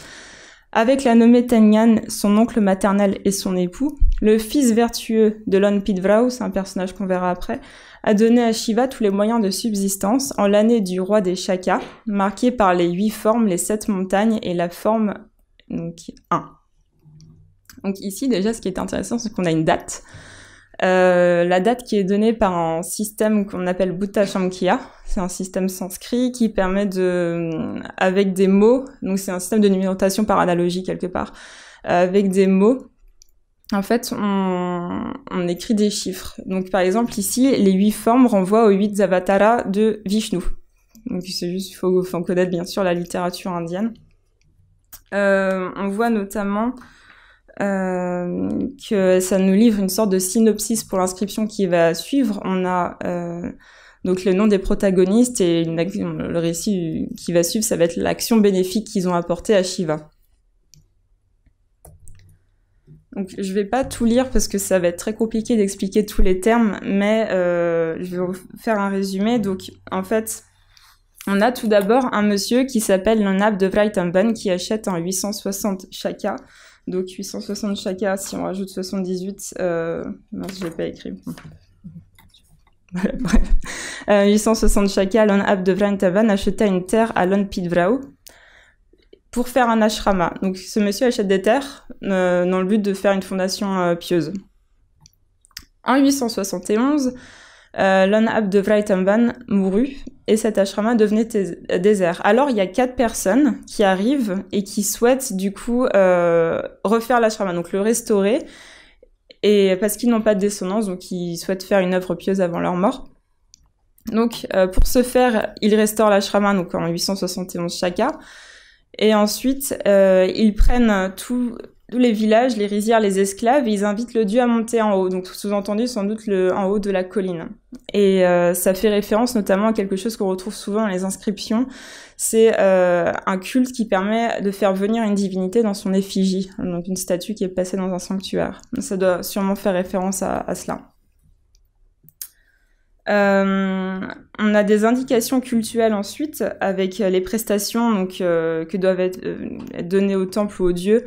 Avec la nommée Tanyan, son oncle maternel et son époux, le fils vertueux de Lon Pidvraus, un personnage qu'on verra après, a donné à Shiva tous les moyens de subsistance en l'année du roi des Shaka, marquée par les huit formes, les sept montagnes et la forme 1. Donc ici, déjà, ce qui est intéressant, c'est qu'on a une date. Euh, la date qui est donnée par un système qu'on appelle Buddha Shamkhya, c'est un système sanscrit qui permet de, avec des mots, donc c'est un système de numérotation par analogie quelque part, euh, avec des mots, en fait, on, on écrit des chiffres. Donc par exemple ici, les huit formes renvoient aux huit avatars de Vishnu. Donc c'est juste, il faut, faut, connaître bien sûr la littérature indienne. Euh, on voit notamment euh, que ça nous livre une sorte de synopsis pour l'inscription qui va suivre. On a euh, donc le nom des protagonistes et le récit qui va suivre, ça va être l'action bénéfique qu'ils ont apportée à Shiva. Donc je vais pas tout lire parce que ça va être très compliqué d'expliquer tous les termes, mais euh, je vais vous faire un résumé. Donc en fait, on a tout d'abord un monsieur qui s'appelle Nanab de Bun qui achète un 860 chaka donc 860 chaka, si on rajoute 78, euh, mince, je pas écrit. Bref. Euh, 860 chacun, acheta une terre à Lon pitvrao pour faire un ashrama. Donc ce monsieur achète des terres euh, dans le but de faire une fondation euh, pieuse. En 871, euh, Lon ab de Vraitamban mourut et cet ashrama devenait désert. Alors il y a quatre personnes qui arrivent et qui souhaitent du coup euh, refaire l'ashrama, donc le restaurer, et parce qu'ils n'ont pas de descendance, donc ils souhaitent faire une œuvre pieuse avant leur mort. Donc euh, pour ce faire, ils restaurent l'ashrama donc en 871 shaka Et ensuite, ils prennent tout, tous les villages, les rizières, les esclaves, ils invitent le dieu à monter en haut, donc sous-entendu sans doute en haut de la colline. Et euh, ça fait référence notamment à quelque chose qu'on retrouve souvent dans les inscriptions, c'est euh, un culte qui permet de faire venir une divinité dans son effigie, donc une statue qui est passée dans un sanctuaire. Ça doit sûrement faire référence à, cela. Euh, on a des indications cultuelles ensuite avec les prestations que doivent être, données au temple ou au dieu.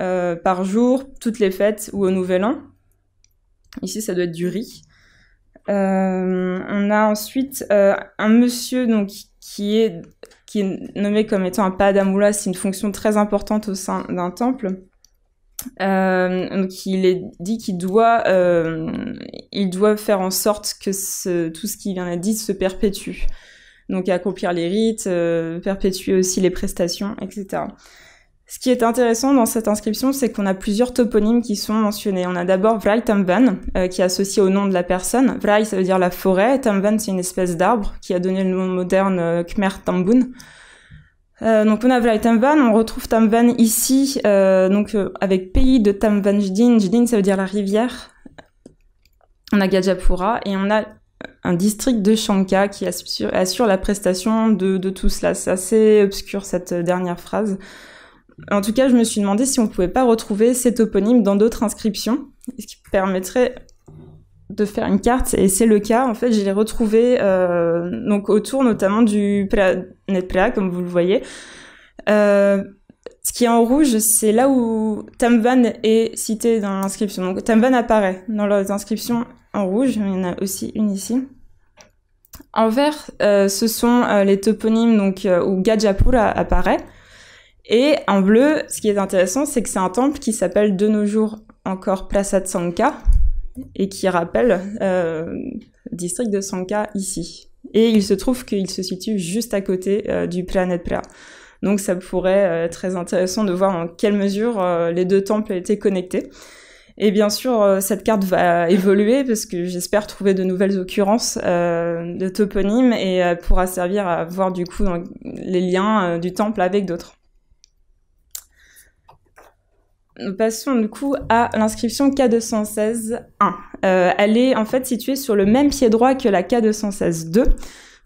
Euh, par jour, toutes les fêtes ou au Nouvel An. Ici, ça doit être du riz. Euh, on a ensuite euh, un monsieur qui, est, qui nommé comme étant un padamoula, c'est une fonction très importante au sein d'un temple. donc il est dit qu'il doit, il doit faire en sorte que tout ce qui vient à dit se perpétue. Donc accomplir les rites, perpétuer aussi les prestations, etc. Ce qui est intéressant dans cette inscription, c'est qu'on a plusieurs toponymes qui sont mentionnés. On a d'abord Vrai Tamvan, euh, qui est associé au nom de la personne. Vrai, ça veut dire la forêt. Tamvan, c'est une espèce d'arbre qui a donné le nom moderne euh, Khmer Tambun. Euh, donc on a Vlai Tamvan, on retrouve Tamvan ici, donc avec pays de Tamvanjdin. Jdin. ça veut dire la rivière. On a Gajapura et on a un district de Shanka qui assure, la prestation de tout cela. C'est assez obscur cette dernière phrase. En tout cas, je me suis demandé si on ne pouvait pas retrouver ces toponymes dans d'autres inscriptions, ce qui permettrait de faire une carte, et c'est le cas. En fait, je l'ai retrouvé euh, donc autour notamment du Netpla, comme vous le voyez. Euh, ce qui est en rouge, c'est là où Tamvan est cité dans l'inscription. Donc Tamvan apparaît dans l'inscription inscriptions en rouge. Il y en a aussi une ici. En vert, euh, ce sont les toponymes donc, où Gajapura apparaît. Et en bleu, ce qui est intéressant, c'est que c'est un temple qui s'appelle de nos jours encore Plaza Sanka et qui rappelle euh, district de Sanka ici. Et il se trouve qu'il se situe juste à côté euh, du Planet Pra. Donc ça pourrait euh, être très intéressant de voir en quelle mesure euh, les deux temples étaient connectés. Et bien sûr, cette carte va évoluer parce que j'espère trouver de nouvelles occurrences de toponymes et pourra servir à voir du coup les liens du temple avec d'autres. Passons du coup à l'inscription k 216 euh, elle est en fait située sur le même pied droit que la K216-2.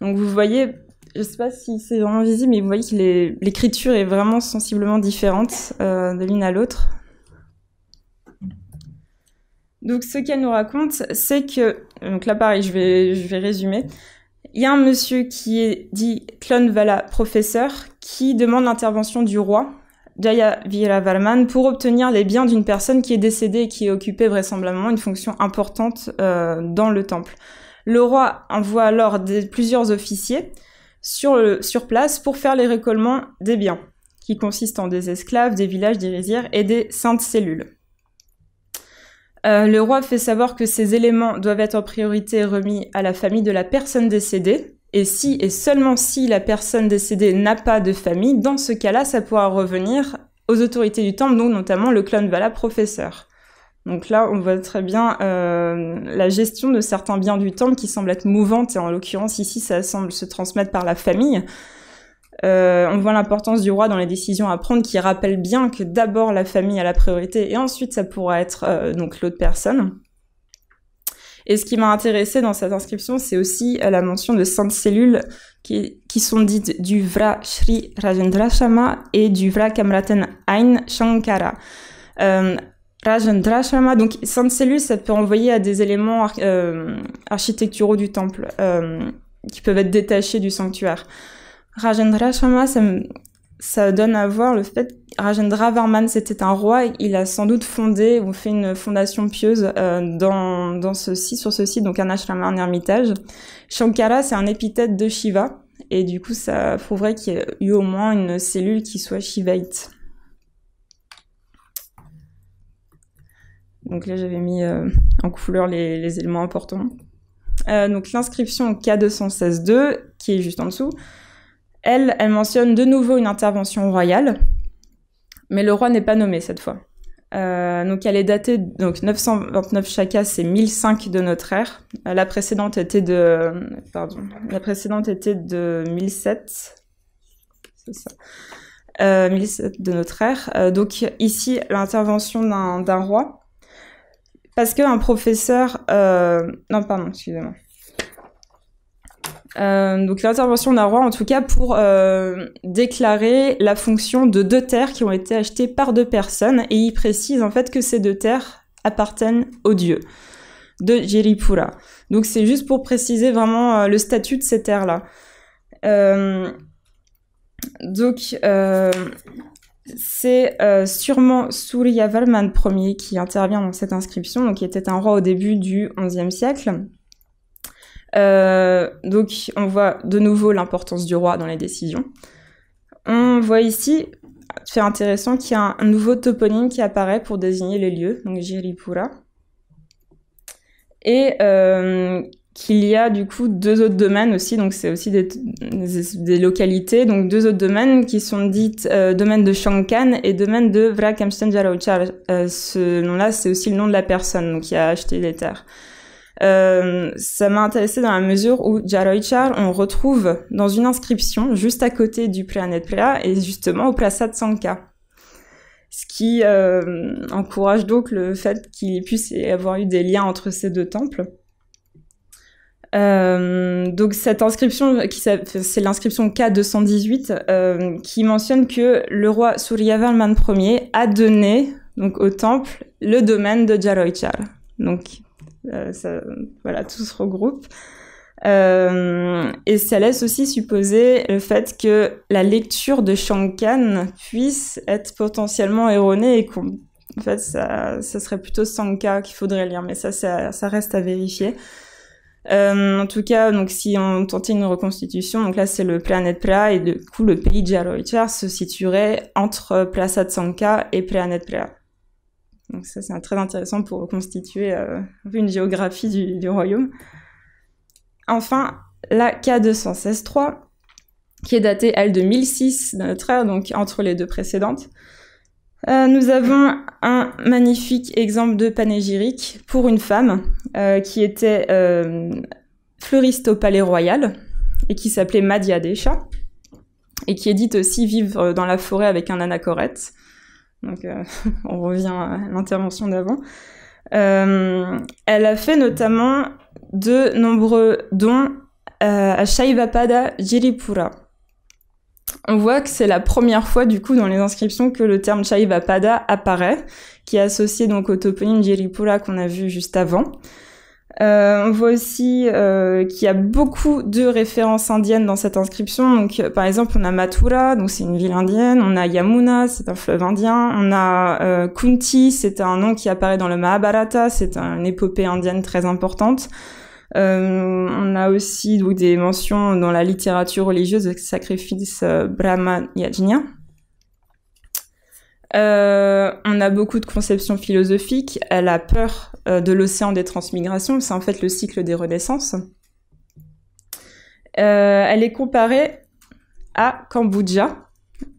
Donc vous voyez, je ne sais pas si c'est vraiment visible, mais vous voyez que l'écriture est vraiment sensiblement différente euh, de l'une à l'autre. Donc ce qu'elle nous raconte, c'est que, donc là pareil, je vais, je vais résumer. Il y a un monsieur qui est dit Clonvala professeur, qui demande l'intervention du roi Jaya Valman pour obtenir les biens d'une personne qui est décédée et qui occupait vraisemblablement une fonction importante euh, dans le temple. Le roi envoie alors des, plusieurs officiers sur, le, sur place pour faire les récollements des biens, qui consistent en des esclaves, des villages, des rizières et des saintes cellules. Euh, le roi fait savoir que ces éléments doivent être en priorité remis à la famille de la personne décédée, et si et seulement si la personne décédée n'a pas de famille, dans ce cas-là, ça pourra revenir aux autorités du temple, donc notamment le clan Vala professeur. Donc là, on voit très bien euh, la gestion de certains biens du temple qui semble être mouvante, et en l'occurrence ici, ça semble se transmettre par la famille. Euh, on voit l'importance du roi dans les décisions à prendre, qui rappelle bien que d'abord la famille a la priorité, et ensuite ça pourra être euh, donc l'autre personne. Et ce qui m'a intéressé dans cette inscription, c'est aussi euh, la mention de saintes cellules qui, qui sont dites du Vra Shri Rajendra et du Vra Kamraten Ain Shankara. Euh, Rajendra donc sainte cellule, ça peut envoyer à des éléments euh, architecturaux du temple qui peuvent être détachés du sanctuaire. Rajendra Shama, ça me, ça donne à voir le fait que Rajendra Varman, c'était un roi. Il a sans doute fondé ou fait une fondation pieuse euh, dans, dans ceci, sur ceci, donc un ashrama, un ermitage. Shankara, c'est un épithète de Shiva. Et du coup, ça prouverait qu'il y a eu au moins une cellule qui soit Shivaïte. Donc là, j'avais mis euh, en couleur les, éléments importants. Euh, donc l'inscription K216.2, qui est juste en dessous, elle, mentionne de nouveau une intervention royale, mais le roi n'est pas nommé cette fois. Euh, donc elle est datée, donc 929 chakas, c'est 1005 de notre ère. La précédente était de, pardon, la précédente était de 1007. C'est ça. 1007 euh, de notre ère. Euh, donc ici, l'intervention d'un roi. Parce qu'un professeur, non, pardon, excusez-moi. Euh, donc l'intervention d'un roi, en tout cas, pour euh, déclarer la fonction de deux terres qui ont été achetées par deux personnes, et il précise en fait que ces deux terres appartiennent au dieu de Jiripura. Donc c'est juste pour préciser vraiment euh, le statut de ces terres-là. donc c'est sûrement Suryavalman Ier qui intervient dans cette inscription, donc qui était un roi au début du XIe siècle. Euh, donc on voit de nouveau l'importance du roi dans les décisions. On voit ici, c'est intéressant, qu'il y a un nouveau toponyme qui apparaît pour désigner les lieux, donc Jiripura. Et euh, qu'il y a du coup deux autres domaines aussi, donc c'est aussi des, localités, donc deux autres domaines qui sont dites euh, domaine de Shankan et domaine de Vrakamsten ce nom-là, c'est aussi le nom de la personne, qui a acheté les terres. Euh, ça m'a intéressé dans la mesure où Jaroichar, on retrouve dans une inscription juste à côté du Planet Préa et justement au Prasad Sanka. Ce qui euh, encourage donc le fait qu'il puisse avoir eu des liens entre ces deux temples. Euh, donc cette inscription, c'est l'inscription K218, euh, qui mentionne que le roi Suryavarman Ier a donné donc, au temple le domaine de Jaroichar. Donc euh, ça, voilà, tout se regroupe. Euh, et ça laisse aussi supposer le fait que la lecture de Shankan puisse être potentiellement erronée et qu'en en fait, ça, serait plutôt Sanka qu'il faudrait lire, mais ça, ça, reste à vérifier. Euh, en tout cas, donc si on tentait une reconstitution, donc là c'est le Planet Prea et du coup le pays de se situerait entre de Sanka et Planet Pla. Donc ça, c'est très intéressant pour reconstituer euh, une géographie du, royaume. Enfin, la K216-3, qui est datée, elle, de 1006 de notre donc entre les deux précédentes. Euh, nous avons un magnifique exemple de panégyrique pour une femme euh, qui était fleuriste au Palais Royal et qui s'appelait Madia Desha et qui est dite aussi vivre dans la forêt avec un anachorète. Donc euh, on revient à l'intervention d'avant. Euh, elle a fait notamment de nombreux dons euh, à Shaivapada Jiripura. On voit que c'est la première fois du coup dans les inscriptions que le terme Shaivapada apparaît, qui est associé donc au toponyme Jiripura qu'on a vu juste avant. Euh, on voit aussi euh, qu'il y a beaucoup de références indiennes dans cette inscription. Donc, euh, par exemple, on a Mathura, donc c'est une ville indienne. On a Yamuna, c'est un fleuve indien. On a Kunti, c'est un nom qui apparaît dans le Mahabharata. C'est une épopée indienne très importante. on a aussi des mentions dans la littérature religieuse de sacrifice brahman Brahma euh, on a beaucoup de conceptions philosophiques. Elle a peur euh, de l'océan des transmigrations. C'est en fait le cycle des renaissances. Euh, elle est comparée à Cambodja.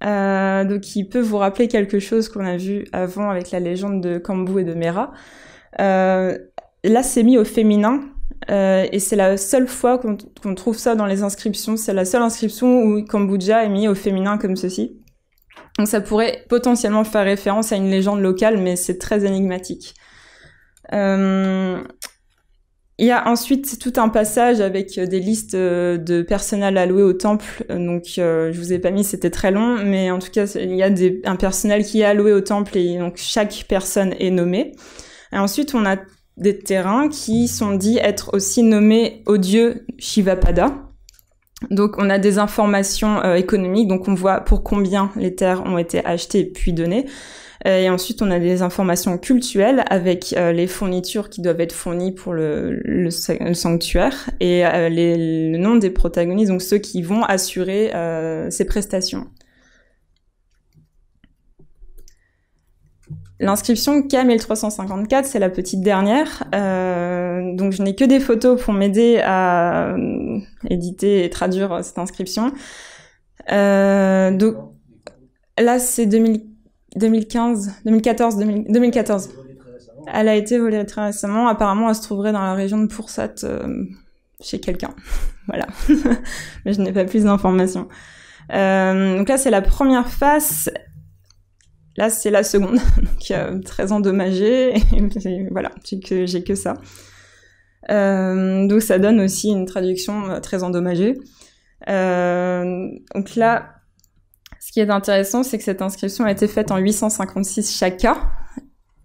donc, qui peut vous rappeler quelque chose qu'on a vu avant avec la légende de Cambou et de Mera. là, c'est mis au féminin. et c'est la seule fois qu'on trouve ça dans les inscriptions. C'est la seule inscription où Cambodja est mis au féminin comme ceci. Donc ça pourrait potentiellement faire référence à une légende locale, mais c'est très énigmatique. Euh, il y a ensuite tout un passage avec euh, des listes euh, de personnel alloués au temple. Donc, je vous ai pas mis, c'était très long, mais en tout cas, il y a un personnel qui est alloué au temple et donc chaque personne est nommée. Et ensuite, on a des terrains qui sont dits être aussi nommés au dieu Shivapada. Donc on a des informations euh, économiques, donc on voit pour combien les terres ont été achetées puis données. Euh, et ensuite, on a des informations cultuelles avec euh, les fournitures qui doivent être fournies pour le, sanctuaire et le nom des protagonistes, donc ceux qui vont assurer ces prestations. L'inscription K1354, c'est la petite dernière. Euh, donc je n'ai que des photos pour m'aider à euh, éditer et traduire euh, cette inscription. donc là, c'est 2015, 2014, 2014. Elle a été volée très récemment. Apparemment, elle se trouverait dans la région de Poursat chez quelqu'un. voilà. Mais je n'ai pas plus d'informations. donc là, c'est la première face. Là, c'est la seconde, donc euh, très endommagée. voilà, j'ai que, j'ai que ça. Euh, donc ça donne aussi une traduction euh, très endommagée. donc là, ce qui est intéressant, c'est que cette inscription a été faite en 856 chacun,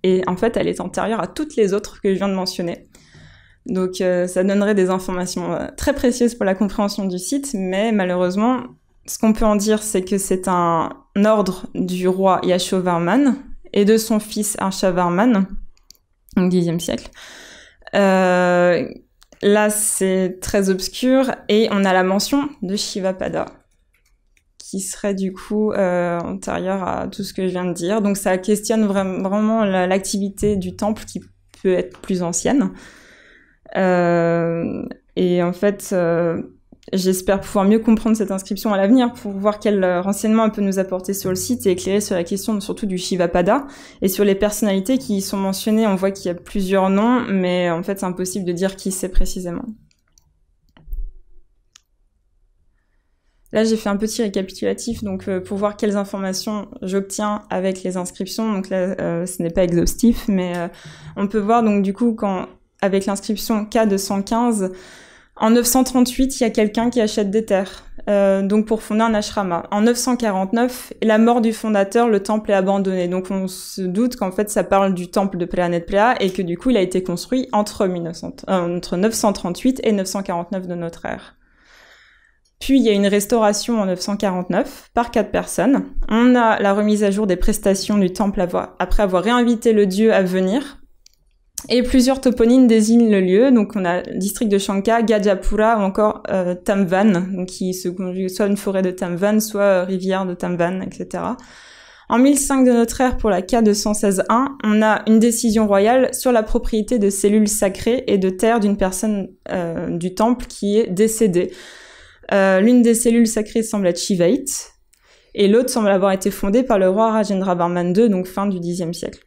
et en fait, elle est antérieure à toutes les autres que je viens de mentionner. Donc ça donnerait des informations très précieuses pour la compréhension du site, mais malheureusement, ce qu'on peut en dire, c'est que c'est un ordre du roi Yashovarman et de son fils Arshavarman, au Xe siècle. Euh, là, c'est très obscur et on a la mention de Shivapada qui serait du coup euh, antérieure à tout ce que je viens de dire. Donc ça questionne vraiment l'activité du temple qui peut être plus ancienne. Euh, et en fait, euh, J'espère pouvoir mieux comprendre cette inscription à l'avenir pour voir quel euh, renseignement elle peut nous apporter sur le site et éclairer sur la question surtout du Shivapada et sur les personnalités qui y sont mentionnées. On voit qu'il y a plusieurs noms, mais en fait c'est impossible de dire qui c'est précisément. Là, j'ai fait un petit récapitulatif donc euh, pour voir quelles informations j'obtiens avec les inscriptions. Donc là, euh, ce n'est pas exhaustif, mais on peut voir donc du coup quand avec l'inscription K215 en 938, il y a quelqu'un qui achète des terres, euh, donc pour fonder un ashrama. En 949, la mort du fondateur, le temple est abandonné. Donc on se doute qu'en fait ça parle du temple de Pléa et que du coup il a été construit entre, euh, entre 938 et 949 de notre ère. Puis il y a une restauration en 949 par quatre personnes. On a la remise à jour des prestations du temple après avoir réinvité le dieu à venir et plusieurs toponymes désignent le lieu. Donc on a district de Shanka, Gajapura ou encore euh, Tamvan, qui se conjugue soit une forêt de Tamvan, soit euh, rivière de Tamvan, etc. En 1005 de notre ère, pour la K216-1, on a une décision royale sur la propriété de cellules sacrées et de terres d'une personne euh, du temple qui est décédée. L'une des cellules sacrées semble être Shivaït, et l'autre semble avoir été fondée par le roi Rajendra barman II, donc fin du Xe siècle.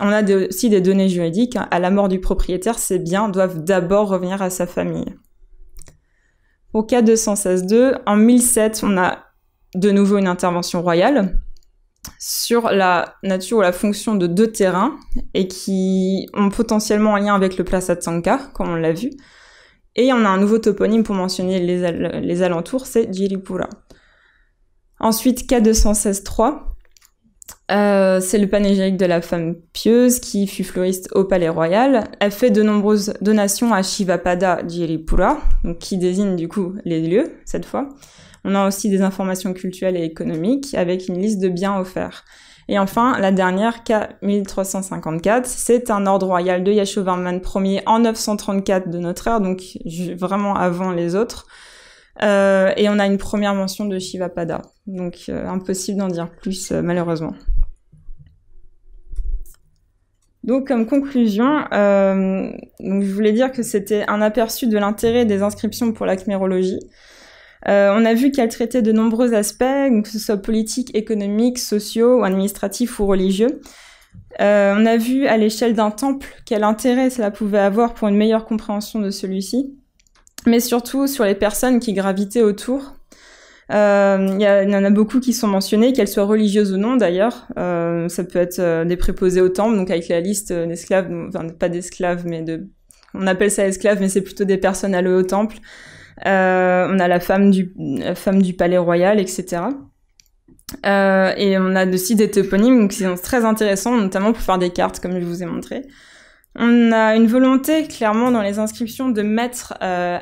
On a aussi des données juridiques. Hein. À la mort du propriétaire, ces biens doivent d'abord revenir à sa famille. Au cas 216.2, en 1007, on a de nouveau une intervention royale sur la nature ou la fonction de deux terrains et qui ont potentiellement un lien avec le Plaza de Sanka, comme on l'a vu. Et on a un nouveau toponyme pour mentionner les, alentours, c'est Jiripura. Ensuite, cas 2163 euh, c'est le panégyrique de la femme pieuse qui fut fleuriste au Palais Royal. Elle fait de nombreuses donations à Shivapada Jiripura, donc qui désigne du coup les lieux cette fois. On a aussi des informations culturelles et économiques avec une liste de biens offerts. Et enfin, la dernière, K1354, c'est un ordre royal de Yashovarman Ier en 934 de notre ère, donc vraiment avant les autres. Euh, et on a une première mention de Shivapada. Donc euh, impossible d'en dire plus malheureusement. Donc, comme conclusion, euh, je voulais dire que c'était un aperçu de l'intérêt des inscriptions pour la chmérologie. Euh, on a vu qu'elle traitait de nombreux aspects, que ce soit politiques, économiques, sociaux, administratifs ou religieux. Euh, on a vu à l'échelle d'un temple quel intérêt cela pouvait avoir pour une meilleure compréhension de celui-ci, mais surtout sur les personnes qui gravitaient autour, euh, il y, en a beaucoup qui sont mentionnés, qu'elles soient religieuses ou non d'ailleurs. Euh, ça peut être euh, des préposés au temple, donc avec la liste d'esclaves, enfin pas d'esclaves, mais de... On appelle ça esclaves, mais c'est plutôt des personnes allées au temple. Euh, on a la femme du, femme du palais royal, etc. Euh, et on a aussi des toponymes donc c'est très intéressant, notamment pour faire des cartes, comme je vous ai montré. On a une volonté, clairement, dans les inscriptions, de mettre, euh,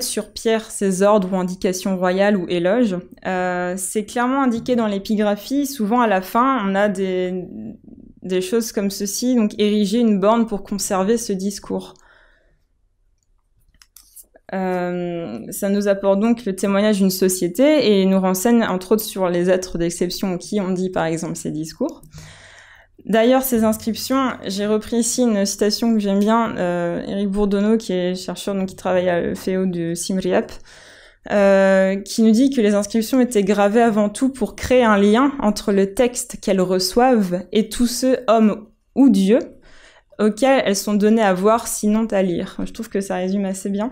sur pierre ces ordres ou indications royales ou éloges. Euh, c'est clairement indiqué dans l'épigraphie. Souvent, à la fin, on a des, choses comme ceci, donc ériger une borne pour conserver ce discours. Euh, ça nous apporte donc le témoignage d'une société et nous renseigne entre autres sur les êtres d'exception qui ont dit par exemple ces discours. D'ailleurs, ces inscriptions, j'ai repris ici une citation que j'aime bien, Eric euh, Bourdonneau, qui est chercheur, donc qui travaille à féO e de Simriap, euh, qui nous dit que les inscriptions étaient gravées avant tout pour créer un lien entre le texte qu'elles reçoivent et tous ceux, hommes ou dieux, auxquels elles sont données à voir, sinon à lire. Je trouve que ça résume assez bien.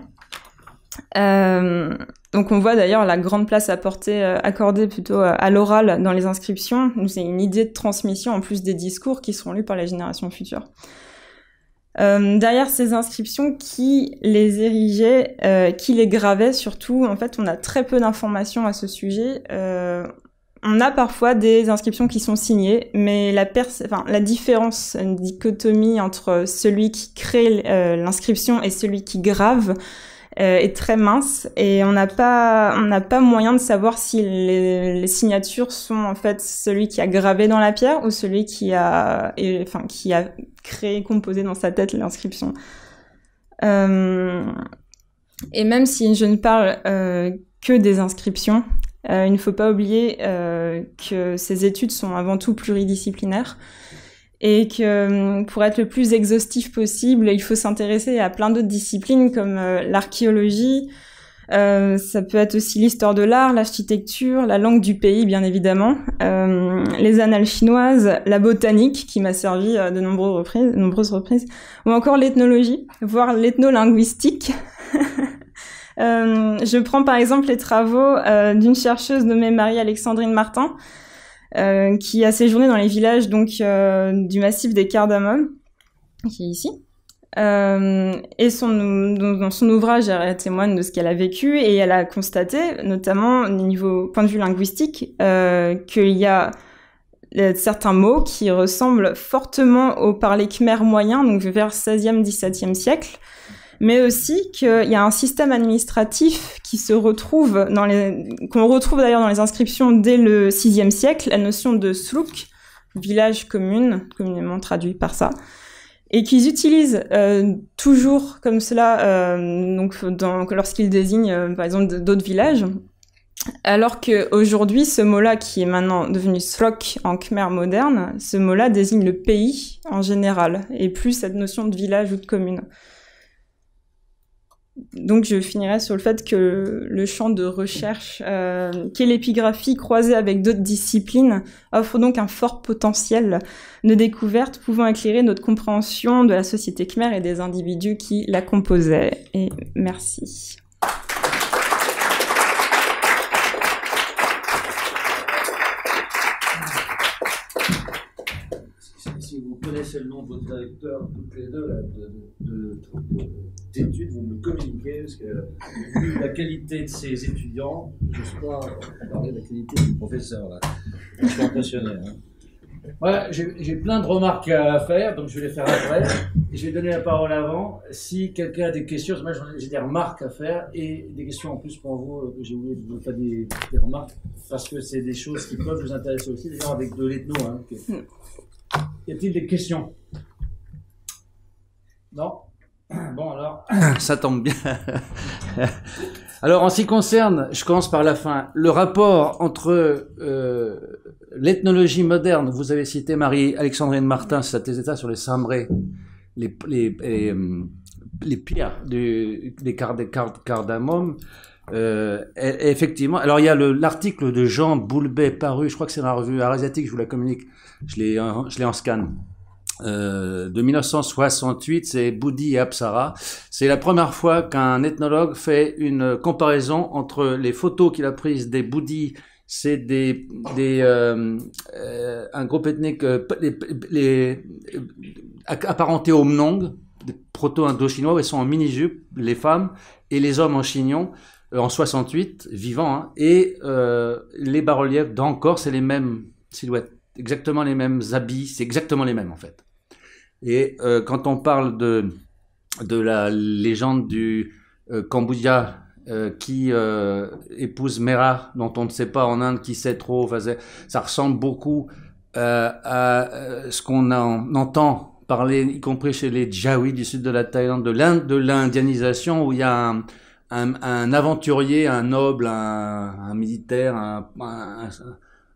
Euh, donc on voit d'ailleurs la grande place apportée, euh, accordée plutôt euh, à l'oral dans les inscriptions. C'est une idée de transmission en plus des discours qui seront lus par les générations futures. derrière ces inscriptions, qui les érigeait, qui les gravait surtout, en fait, on a très peu d'informations à ce sujet. on a parfois des inscriptions qui sont signées, mais la, enfin, la différence, une dichotomie entre celui qui crée l'inscription et celui qui grave, euh, est très mince et on n'a pas moyen de savoir si les, signatures sont en fait celui qui a gravé dans la pierre ou celui qui a créé composé dans sa tête l'inscription. Euh, et même si je ne parle euh, que des inscriptions, il ne faut pas oublier que ces études sont avant tout pluridisciplinaires et que hum, pour être le plus exhaustif possible, il faut s'intéresser à plein d'autres disciplines comme euh, l'archéologie, euh, ça peut être aussi l'histoire de l'art, l'architecture, la langue du pays, bien évidemment, euh, les annales chinoises, la botanique, qui m'a servi à euh, de nombreuses reprises, nombreuses reprises ou encore l'ethnologie, voire l'ethnolinguistique. Euh, je prends par exemple les travaux d'une chercheuse nommée Marie-Alexandrine Martin, euh, qui a séjourné dans les villages donc euh, du massif des Cardamomes, qui est ici. Euh, et dans son ouvrage, elle témoigne de ce qu'elle a vécu et elle a constaté, notamment au niveau point de vue linguistique, qu'il y a certains mots qui ressemblent fortement au parler khmer moyen, donc vers 16e, 17e siècle mais aussi qu'il y a un système administratif qui se retrouve dans les, qu'on retrouve d'ailleurs dans les inscriptions dès le VIe siècle, la notion de slouk, village commune, communément traduit par ça, et qu'ils utilisent euh, toujours comme cela euh, lorsqu'ils désignent euh, par exemple d'autres villages. Alors qu'aujourd'hui, ce mot-là, qui est maintenant devenu srok en khmer moderne, ce mot-là désigne le pays en général, et plus cette notion de village ou de commune donc je finirai sur le fait que le champ de recherche euh, qu'est l'épigraphie croisée avec d'autres disciplines offre donc un fort potentiel de découverte pouvant éclairer notre compréhension de la société khmer et des individus qui la composaient. Et merci. c'est le nom de votre directeur, toutes les deux, de, d'études, vous me communiquez, parce que la qualité de ces étudiants, je sais parler de la qualité du professeur, Je suis impressionné. Hein. Voilà, j'ai plein de remarques à faire, donc je vais les faire après. Je vais donner la parole avant. Si quelqu'un a des questions, moi j'ai des remarques à faire et des questions en plus pour vous, euh, j'ai oublié de faire des, des remarques, parce que c'est des choses qui peuvent vous intéresser aussi, déjà avec de l'ethno, hein, y a-t-il des questions Non Bon alors. Ça tombe bien. Alors en ce qui concerne, je commence par la fin, le rapport entre euh, l'ethnologie moderne, vous avez cité Marie-Alexandrine Martin, sa thèse sur les sambrés, les, les, les, des, effectivement, alors il y a l'article de Jean Boulbet paru, je crois que c'est dans la revue Arasiatique, je vous la communique, je l'ai en, en scan. Euh, de 1968, c'est Boudi et Apsara. C'est la première fois qu'un ethnologue fait une comparaison entre les photos qu'il a prises des Boudi, c'est des, euh, euh, un groupe ethnique apparenté aux Mnong, des proto-indo-chinois, ils sont en mini-jupe, les femmes, et les hommes en chignon en 68, vivants, hein. et les bas-reliefs d'encore, c'est les mêmes silhouettes exactement les mêmes habits, c'est exactement les mêmes en fait. Et euh, quand on parle de, de la légende du euh, euh qui euh, épouse Mera, dont on ne sait pas en Inde qui sait trop, ça ressemble beaucoup à ce qu'on entend parler, y compris chez les Jawi du sud de la Thaïlande, de l'indianisation, où il y a un, aventurier, un noble, un, militaire, un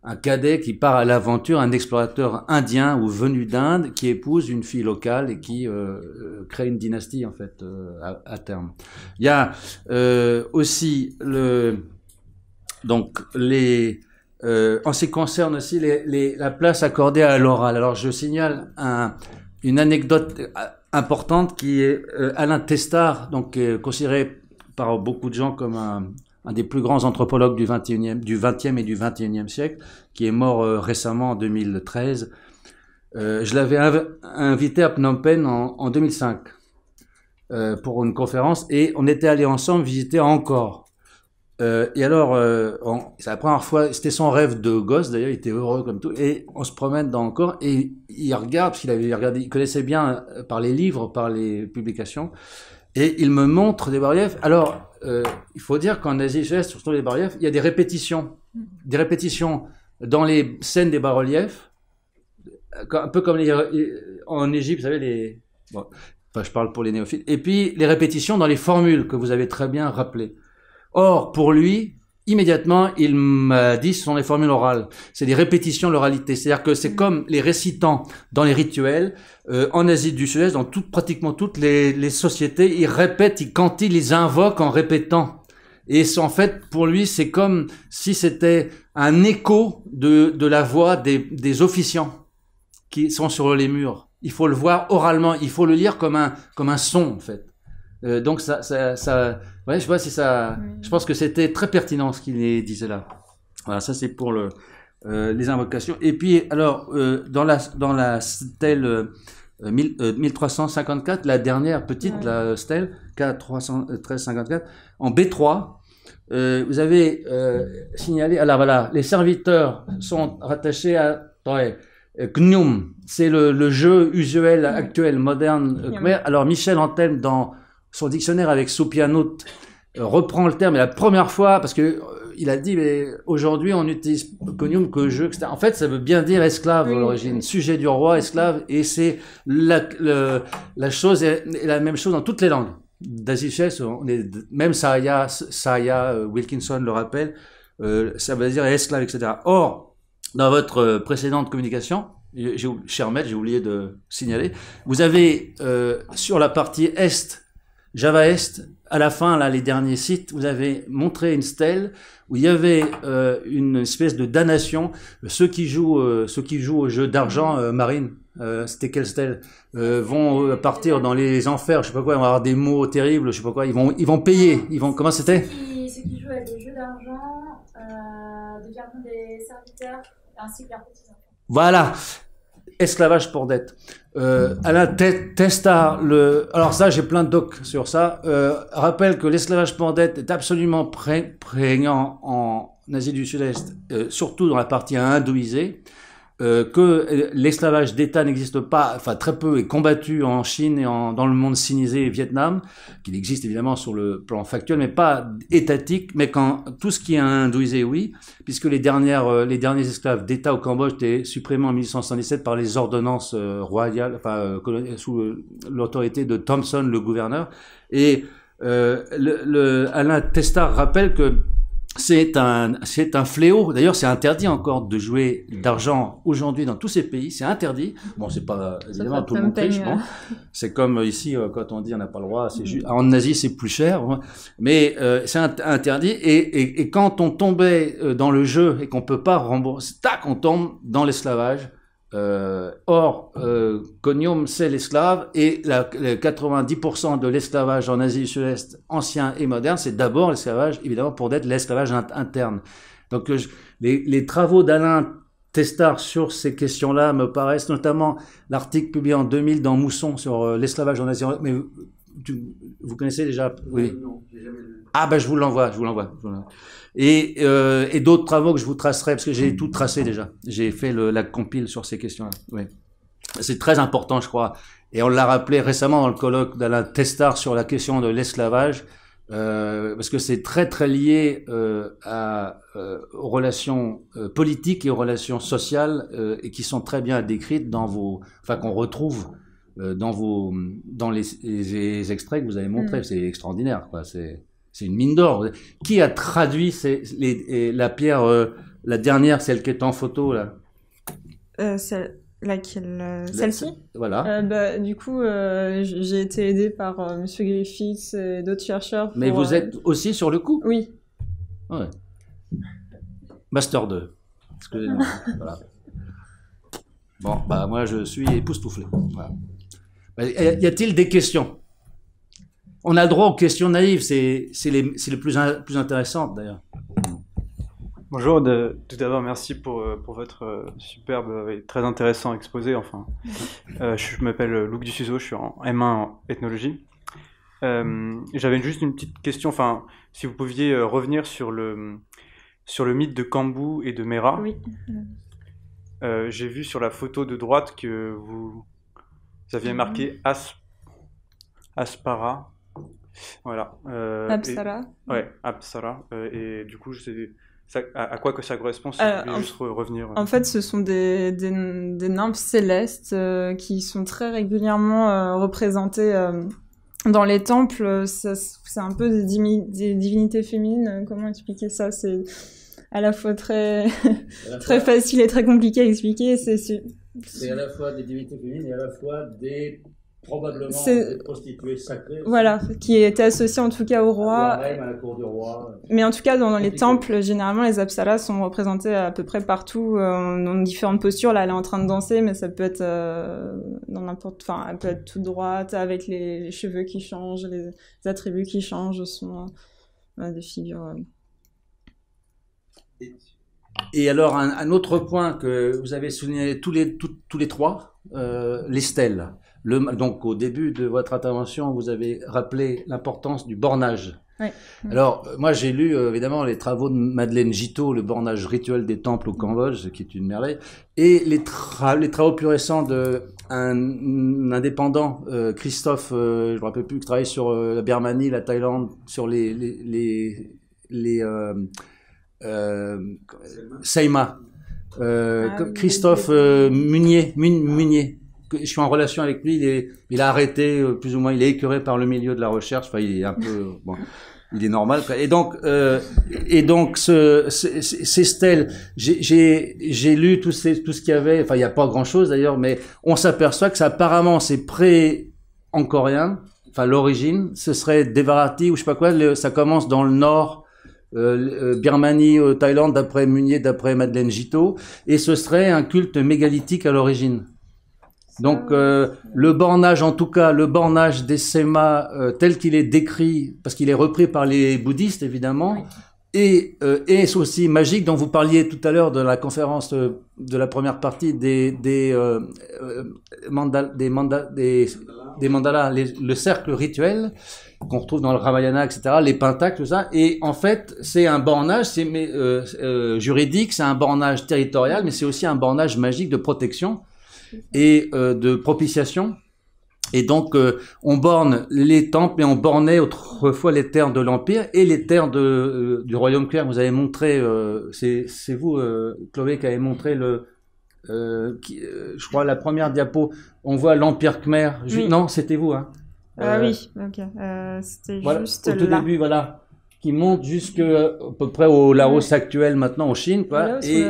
un cadet qui part à l'aventure, un explorateur indien ou venu d'Inde qui épouse une fille locale et qui euh, euh, crée une dynastie en fait euh, à, terme. Il y a aussi le donc les en ce qui concerne aussi les, la place accordée à l'oral. Alors je signale un, une anecdote importante qui est Alain Testard, donc considéré par beaucoup de gens comme un un des plus grands anthropologues du, 21 20e et du 21e siècle, qui est mort euh, récemment en 2013. Euh, je l'avais invité à Phnom Penh en, 2005 euh, pour une conférence et on était allés ensemble visiter encore. et alors, c'est la première fois, c'était son rêve de gosse d'ailleurs, il était heureux comme tout. Et on se promène dans encore et il regarde, parce qu'il avait regardé, il connaissait bien par les livres, par les publications. Et il me montre des barrières. Alors, euh, il faut dire qu'en Asie-Geste, surtout les bas-reliefs, il y a des répétitions. Mm-hmm. Des répétitions dans les scènes des bas-reliefs, un peu comme euh, en Égypte, vous savez, les. enfin, je parle pour les néophytes. Et puis, les répétitions dans les formules que vous avez très bien rappelées. Or, pour lui, immédiatement, il m'a dit, ce sont les formules orales. C'est des répétitions, l'oralité. C'est-à-dire que c'est mm. comme les récitants dans les rituels. Euh, en Asie du Sud-Est, dans tout, pratiquement toutes les, les, sociétés, ils répètent, ils cantillent, ils invoquent en répétant. Et en fait, pour lui, c'est comme si c'était un écho de, de la voix des, des officiants qui sont sur les murs. Il faut le voir oralement, il faut le lire comme un, comme un son, en fait. Euh, donc ça, ça, ça, je vois ça. Je pense que c'était très pertinent ce qu'il disait là. Voilà, ça c'est pour euh, les invocations. Et puis, alors, euh, dans la, dans la stèle 1354, euh, la dernière petite, la stèle K1354, en B3, vous avez signalé. Alors voilà, les serviteurs sont rattachés à. Attendez, c'est le, jeu usuel, actuel, moderne. Alors Michel Antel, dans son dictionnaire avec sopianote euh, reprend le terme et la première fois parce que euh, il a dit mais aujourd'hui on utilise conium que je etc. en fait ça veut bien dire esclave à l'origine sujet du roi esclave et c'est la, chose est, la même chose dans toutes les langues d'Asichès on est même Saya Saya euh, Wilkinson le rappelle ça veut dire esclave etc or dans votre précédente communication cher maître j'ai oublié de signaler vous avez sur la partie est Java Est, à la fin, là, les derniers sites, vous avez montré une stèle où il y avait euh, une espèce de damnation. Ceux qui jouent, euh, ceux qui jouent au jeu d'argent, euh, Marine, c'était quelle stèle Vont partir dans les enfers, je sais pas quoi, ils vont avoir des mots terribles, je sais pas quoi. Ils vont, ils vont payer. Ils vont, comment c'était ceux, qui, jouent à des jeux d'argent, de des serviteurs, ainsi que leurs petits enfants. Voilà esclavage pour dette. Euh, Alain Testa, le, alors ça j'ai plein de docs sur ça, euh, rappelle que l'esclavage pour dette est absolument prégnant en Asie du Sud-Est, euh, surtout dans la partie hindouisée. Euh, que euh, l'esclavage d'État n'existe pas, enfin très peu est combattu en Chine et en, dans le monde sinisé et Vietnam, qu'il existe évidemment sur le plan factuel, mais pas étatique, mais quand tout ce qui est hindouisé, oui, puisque les, dernières, euh, les derniers esclaves d'État au Cambodge étaient supprimés en 1877 par les ordonnances royales, sous l'autorité de Thompson, le gouverneur, et le, Alain Testard rappelle que c'est un, c'est un fléau. D'ailleurs, c'est interdit encore de jouer mm. d'argent aujourd'hui dans tous ces pays. C'est interdit. Bon, c'est pas évidemment tout le monde C'est comme euh, ici euh, quand on dit on n'a pas le droit. C'est mm. juste, en Asie c'est plus cher, mais euh, c'est interdit. Et, et, et, quand on tombait euh, dans le jeu et qu'on peut pas rembourser, tac, on tombe dans l'esclavage euh, or, euh, cognome c'est l'esclave, et 90% de l'esclavage en Asie du Sud-Est, ancien et moderne, c'est d'abord l'esclavage, évidemment, pour d'être l'esclavage interne. Donc, euh, les, travaux d'Alain Testard sur ces questions-là me paraissent, notamment l'article publié en 2000 dans Mousson sur l'esclavage en Asie, mais vous connaissez déjà Oui. Euh, jamais... Ah ben je vous l'envoie, je vous l'envoie. Et, euh, et d'autres travaux que je vous tracerai, parce que j'ai tout tracé déjà. J'ai fait le, la compile sur ces questions-là. C'est très important, je crois. Et on l'a rappelé récemment dans le colloque d'Alain Testard sur la question de l'esclavage, euh, parce que c'est très très lié euh, à, euh, aux relations euh, politiques et aux relations sociales, et qui sont très bien décrites dans vos... Enfin, qu'on retrouve euh, dans, vos, dans les, extraits que vous avez montrés. Mm. C'est extraordinaire, quoi. C'est, c'est une mine d'or. Qui a traduit la pierre, euh, la dernière, celle qui est en photo, là euh, celle, Celle-ci Voilà. Bah, du coup, j'ai été aidé par M. Griffiths et d'autres chercheurs. Mais vous êtes aussi sur le coup Oui. Ouais. Master 2. Excusez-moi. Bon, bah moi je suis époustouflé. Voilà. Bah, y a-t-il des questions On a droit aux questions naïves, c'est les, plus, plus intéressantes d'ailleurs. Bonjour, tout d'abord merci pour, euh, pour votre euh, superbe et très intéressant exposé. Enfin, euh, je m'appelle Luc Dussuzo, je suis en M1 ethnologie. J'avais juste une petite question, enfin, si vous pouviez revenir sur le, sur le mythe de Cambou et de Mera. J'ai vu sur la photo de droite que vous vous aviez marqué euh. As... Aspara. Voilà. Euh, Et... Ouais, euh, et du coup, je sais. à, quoi que ça correspond si euh, juste revenir euh. En fait, ce sont des, des, nymphes célestes qui sont très régulièrement représentées dans les temples. C'est un peu des, des divinités féminines. Comment expliquer ça C'est à la fois très, très facile et très compliqué à expliquer. C'est, à la fois des divinités féminines et à la fois des probablement des prostituées sacrées. Voilà, qui étaient associées en tout cas au roi. À la cour du roi. Mais en tout cas, dans, les temples, généralement, les apsaras sont représentés à peu près partout, euh, dans différentes postures. Là, elle est en train de danser, mais ça peut être euh, dans n'importe, enfin, elle peut être toute droite, avec les, cheveux qui changent, les, attributs qui changent, sont euh, des figures et alors, un, autre point que vous avez souligné tous les, tous les trois, euh, les stèles. Le, donc, au début de votre intervention, vous avez rappelé l'importance du bornage. Mm. Alors, moi, j'ai lu euh, évidemment les travaux de Madeleine gitto Le bornage rituel des temples au mm. Cambodge, qui est une merveille, et les, les travaux plus récents d'un un indépendant, euh, Christophe, je ne me rappelle plus, qui travaille sur la Birmanie, la Thaïlande, sur les, les, les euh, Seima, euh, ah, Christophe euh, Munier, Munier, je suis en relation avec lui, il, a arrêté plus ou moins, il est écœuré par le milieu de la recherche, enfin il est un peu... Bon il est normal. Et donc, euh, et donc, ces stèles, j'ai lu tout, ce qu'il y avait. Enfin, il n'y a pas grand-chose d'ailleurs, mais on s'aperçoit que ça, apparemment, c'est pré coréen Enfin, l'origine, ce serait Devarati ou je sais pas quoi. ça commence dans le nord euh, euh, Birmanie, euh, Thaïlande, d'après Munier, d'après Madeleine Gito, et ce serait un culte mégalithique à l'origine. Donc le bornage, en tout cas, le bornage des Sema, tel qu'il est décrit, parce qu'il est repris par les bouddhistes évidemment, et, et aussi magique, dont vous parliez tout à l'heure de la conférence de la première partie des, des, des, mandalas, le cercle rituel qu'on retrouve dans le Ramayana, etc., les Pentacles, tout ça. Et en fait, c'est un bornage euh, euh, juridique, c'est un bornage territorial, mais c'est aussi un bornage magique de protection et euh, de propitiation. Et donc, on borne les temples, mais on bornait autrefois les terres de l'Empire et les terres du Royaume clair. Vous avez montré, c'est vous, Chloé, qui avez montré le, je crois la première diapo, on voit l'Empire Khmer. Non, c'était vous. Hein. Ah euh, oui, ok. Euh, c'était juste. Au tout début, voilà qui monte jusque euh, à peu près au Laos actuel maintenant en Chine quoi. et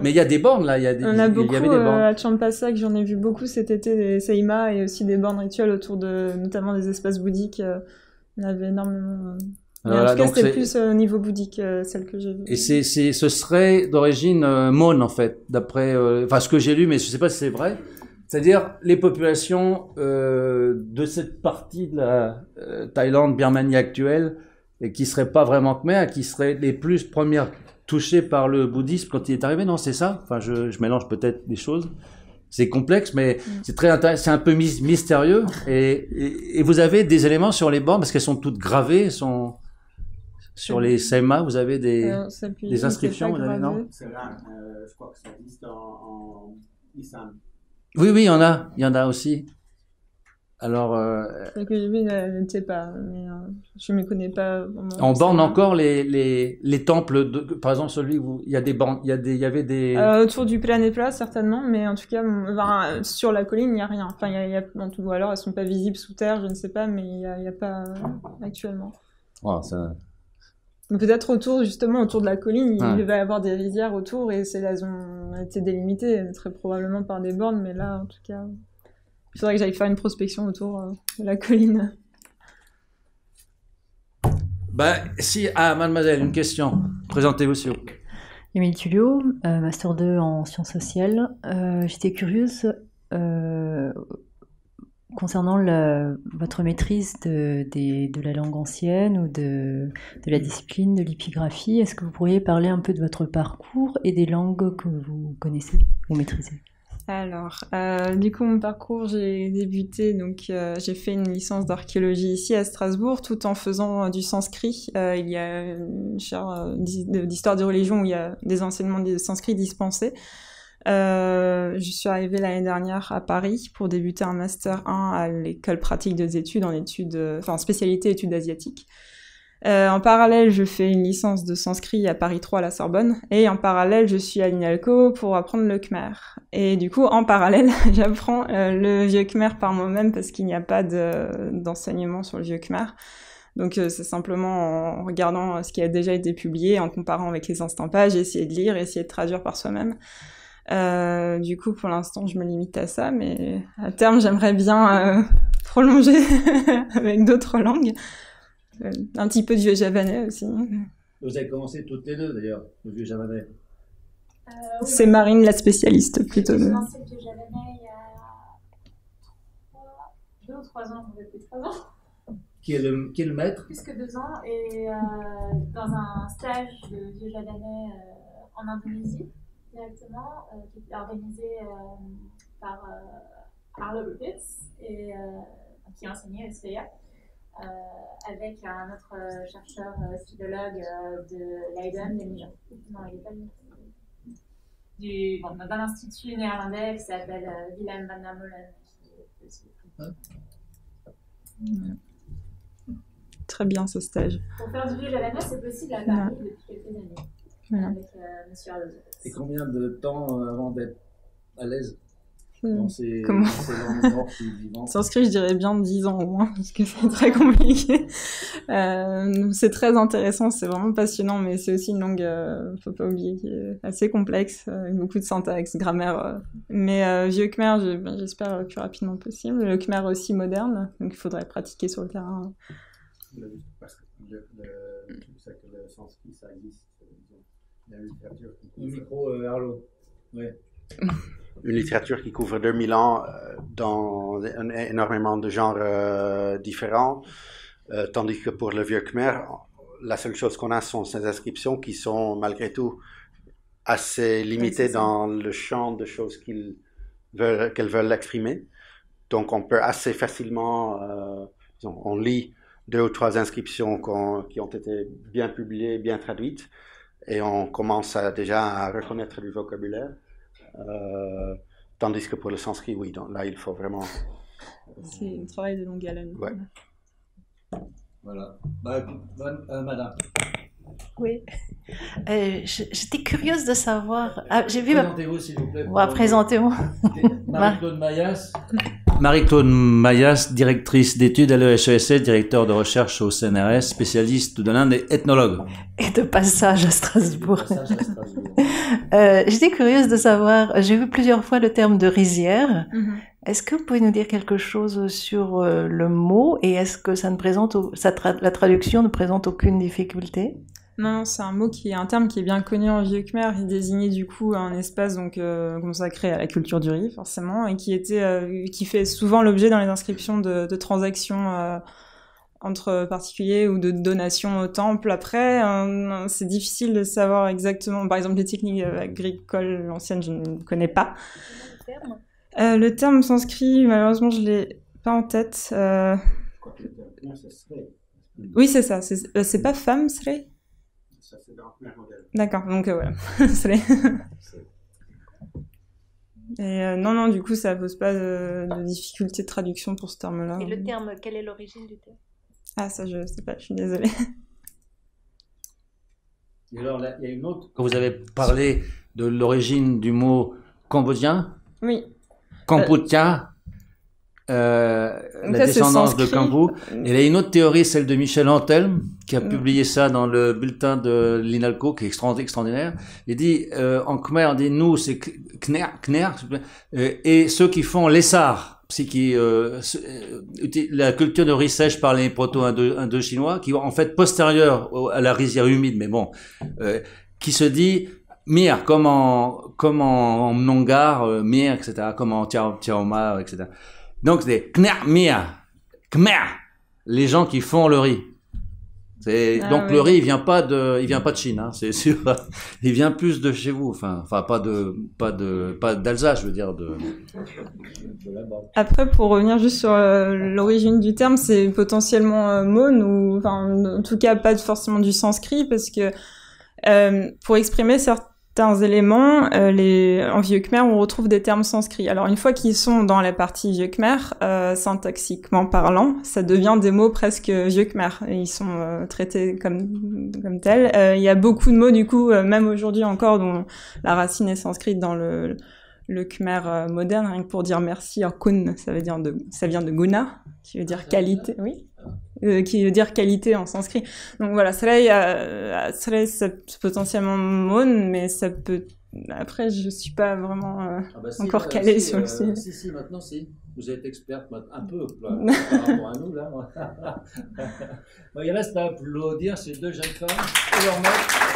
mais il y a des bornes là, il y a des On a beaucoup, des bornes. à Champasak, j'en ai vu beaucoup cet été des Seima et aussi des bornes rituelles autour de notamment des espaces bouddhiques. On avait énormément mais en tout cas, c'était plus au niveau bouddhique, celle que j'ai vue. Et c'est, ce serait d'origine mon en fait, d'après, enfin, ce que j'ai lu, mais je sais pas si c'est vrai. C'est-à-dire les populations euh, de cette partie de la euh, Thaïlande, Birmanie actuelle, et qui ne seraient pas vraiment khmer, qui seraient les plus premières touchées par le bouddhisme quand il est arrivé. Non, c'est ça. Enfin, je, mélange peut-être des choses. C'est complexe, mais mm. c'est très C'est un peu mystérieux. Et, vous avez des éléments sur les bornes, parce qu'elles sont toutes gravées. Sont sur les SEMA, vous avez des, euh, inscriptions, vous avez, non je crois que ça existe en, en oui, oui, il y en a, il y en a aussi. Alors. Euh, que je ne sais pas, mais euh, je ne me connais pas. on borne encore les, les, les temples, de, par exemple celui où il y, a des il y, a des, il y avait des. Euh, autour du Planepla, certainement, mais en tout cas, euh, sur la colline, il n'y a rien. Enfin, il y a, il ou alors elles ne sont pas visibles sous terre, je ne sais pas, mais il n'y a, pas actuellement. ça, Peut-être autour, justement, autour de la colline, il va y avoir des rivières autour et c'est elles ont été délimitées, très probablement par des bornes, mais là, en tout cas, il faudrait que j'aille faire une prospection autour euh, de la colline. Bah, si, ah, mademoiselle, une question. Présentez-vous, s'il vous Émile Tulio, euh, Master 2 en sciences sociales. Euh, j'étais curieuse concernant votre maîtrise de, la langue ancienne ou de, la discipline de l'épigraphie, est-ce que vous pourriez parler un peu de votre parcours et des langues que vous connaissez ou maîtrisez alors, euh, du coup, mon parcours, j'ai débuté, donc euh, j'ai fait une licence d'archéologie ici à Strasbourg, tout en faisant euh, du sanskrit. il y a une chaire d'histoire des religions où il y a des enseignements de sanskrit dispensés. Euh, je suis arrivée l'année dernière à Paris pour débuter un master 1 à l'école pratique des études en études, enfin spécialité études asiatiques. Euh, en parallèle, je fais une licence de sanskrit à Paris 3 à la Sorbonne. Et en parallèle, je suis à l'INALCO pour apprendre le khmer. Et du coup, en parallèle, j'apprends euh, le vieux khmer par moi-même parce qu'il n'y a pas d'enseignement sur le vieux khmer. Donc euh, c'est simplement en regardant ce qui a déjà été publié, en comparant avec les instants pages, essayer de lire, essayer de traduire par soi-même. Euh, du coup, pour l'instant, je me limite à ça, mais à terme, j'aimerais bien euh, prolonger avec d'autres langues. Euh, un petit peu du javanais aussi. Vous avez commencé toutes les deux, d'ailleurs, le vieux javanais. C'est Marine, la spécialiste, plutôt. J'ai commencé le vieux javanais il y a 2 ou 3 ans, vous êtes 3 ans. Qui est, le, qui est le maître Plus que deux ans, et dans un stage de vieux javanais en Indonésie directement, euh, qui est organisée euh, par euh, Arlo Lupitz, et, qui enseigné à e euh, avec un autre chercheur psychologue de Leiden, Leiden. Non, il pas dans l'institut néerlandais qui s'appelle Willem van der Molen. Ah. Très bien ce stage. Pour faire du à VLMS, c'est possible à Paris depuis quelques années. Euh, Et combien de temps euh, avant d'être à l'aise hmm. dans ces, Comment Sanskrit, je dirais bien 10 ans au moins, parce que c'est très compliqué. Euh, c'est très intéressant, c'est vraiment passionnant, mais c'est aussi une langue, ne faut pas oublier, qui est assez complexe, avec beaucoup de syntaxe, grammaire. Mais vieux khmer, ben, j'espère le plus rapidement possible. Le khmer aussi moderne, donc il faudrait pratiquer sur le terrain. parce que le, le, le sanskrit, ça existe une euh, Une littérature qui couvre 2000 ans euh, dans énormément de genres euh, différents, tandis que pour le vieux Khmer, la seule chose qu'on a sont ces inscriptions qui sont malgré tout assez limitées dans le champ de choses qu'elles veulent, veulent exprimer. Donc on peut assez facilement, on lit deux ou trois inscriptions qui ont été bien publiées, bien traduites, et on commence déjà à reconnaître du vocabulaire. Euh, tandis que pour le sanskrit, oui, donc là, il faut vraiment. C'est un travail de longue haleine. Voilà. Bah, bonne, euh, madame. Oui. Euh, j'étais curieuse de savoir. Ah, Présentez-vous, s'il vous plaît. Présentez-moi. Marie-Claude Mayas. Marie-Claude Mayas, directrice d'études à l'EHESS, e directeur de recherche au CNRS, spécialiste de l'Inde et ethnologue. Et de passage à Strasbourg. Euh, j'étais curieuse de savoir, j'ai vu plusieurs fois le terme de rizière. Mhm. Est-ce que vous pouvez nous dire quelque chose sur euh, le mot et est-ce que ça ne présente, la traduction ne présente aucune difficulté non, c'est un mot qui est un terme qui est bien connu en vieux khmer, qui désignait du coup un espace donc euh, consacré à la culture du riz forcément, et qui était, euh, qui fait souvent l'objet dans les inscriptions de, transactions euh, entre particuliers ou de donations au temple. Après, c'est difficile de savoir exactement. Par exemple, les techniques agricoles anciennes, je ne connais pas. le terme sanskrit, malheureusement, je l'ai pas en tête. Oui, c'est ça. C'est pas femme, serait ça, c'est modèle. D'accord, donc voilà. Euh, Et euh, non, non, du coup, ça pose pas de, de difficulté de traduction pour ce terme-là. Et le terme, quelle est l'origine du terme Ah, ça, je sais pas, je suis désolée. Et alors, il y a une autre. Quand vous avez parlé de l'origine du mot cambodgien Oui. Cambodgien euh, la descendance de Cambou. Et a une autre théorie, celle de Michel Antelme, qui a mm. publié ça dans le bulletin de l'INALCO, qui est extraordinaire. Il dit, euh, en Khmer, on dit nous, c'est Khner euh, et ceux qui font l'essar qui euh, la culture de riz sèche par les proto-indo-chinois, qui en fait postérieure à la rizière humide, mais bon, qui se dit mire comme en comme en, mire, etc., comme en Tiaoma, etc. Donc c'est mia, kmer, les gens qui font le riz. Ah donc le riz, il vient pas de, il vient pas de Chine, hein. c'est sûr. Il vient plus de chez vous, enfin, enfin pas de, pas de, pas d'Alsace, je veux dire Après, pour revenir juste sur euh, l'origine du terme, c'est potentiellement euh, mon, ou, en tout cas, pas forcément du sanskrit, parce que euh, pour exprimer certains certains éléments, euh, les, en vieux khmer, on retrouve des termes sanscrits. Alors une fois qu'ils sont dans la partie vieux khmer, euh, syntaxiquement parlant, ça devient des mots presque vieux khmer. Ils sont euh, traités comme comme tels. Euh, il y a beaucoup de mots du coup, même aujourd'hui encore, dont la racine est sanscrite dans le le khmer moderne, rien que pour dire merci, kun, ça veut dire de, ça vient de guna, qui veut dire qualité, oui. Euh, qui veut dire qualité en sanskrit. Donc voilà, cela, il euh, potentiellement mon, mais ça peut. Après, je suis pas vraiment euh, ah bah encore calée sur le sujet. Si, si, maintenant, si. Vous êtes experte un peu par rapport à nous, là. bon, il reste à applaudir ces deux jeunes femmes et leur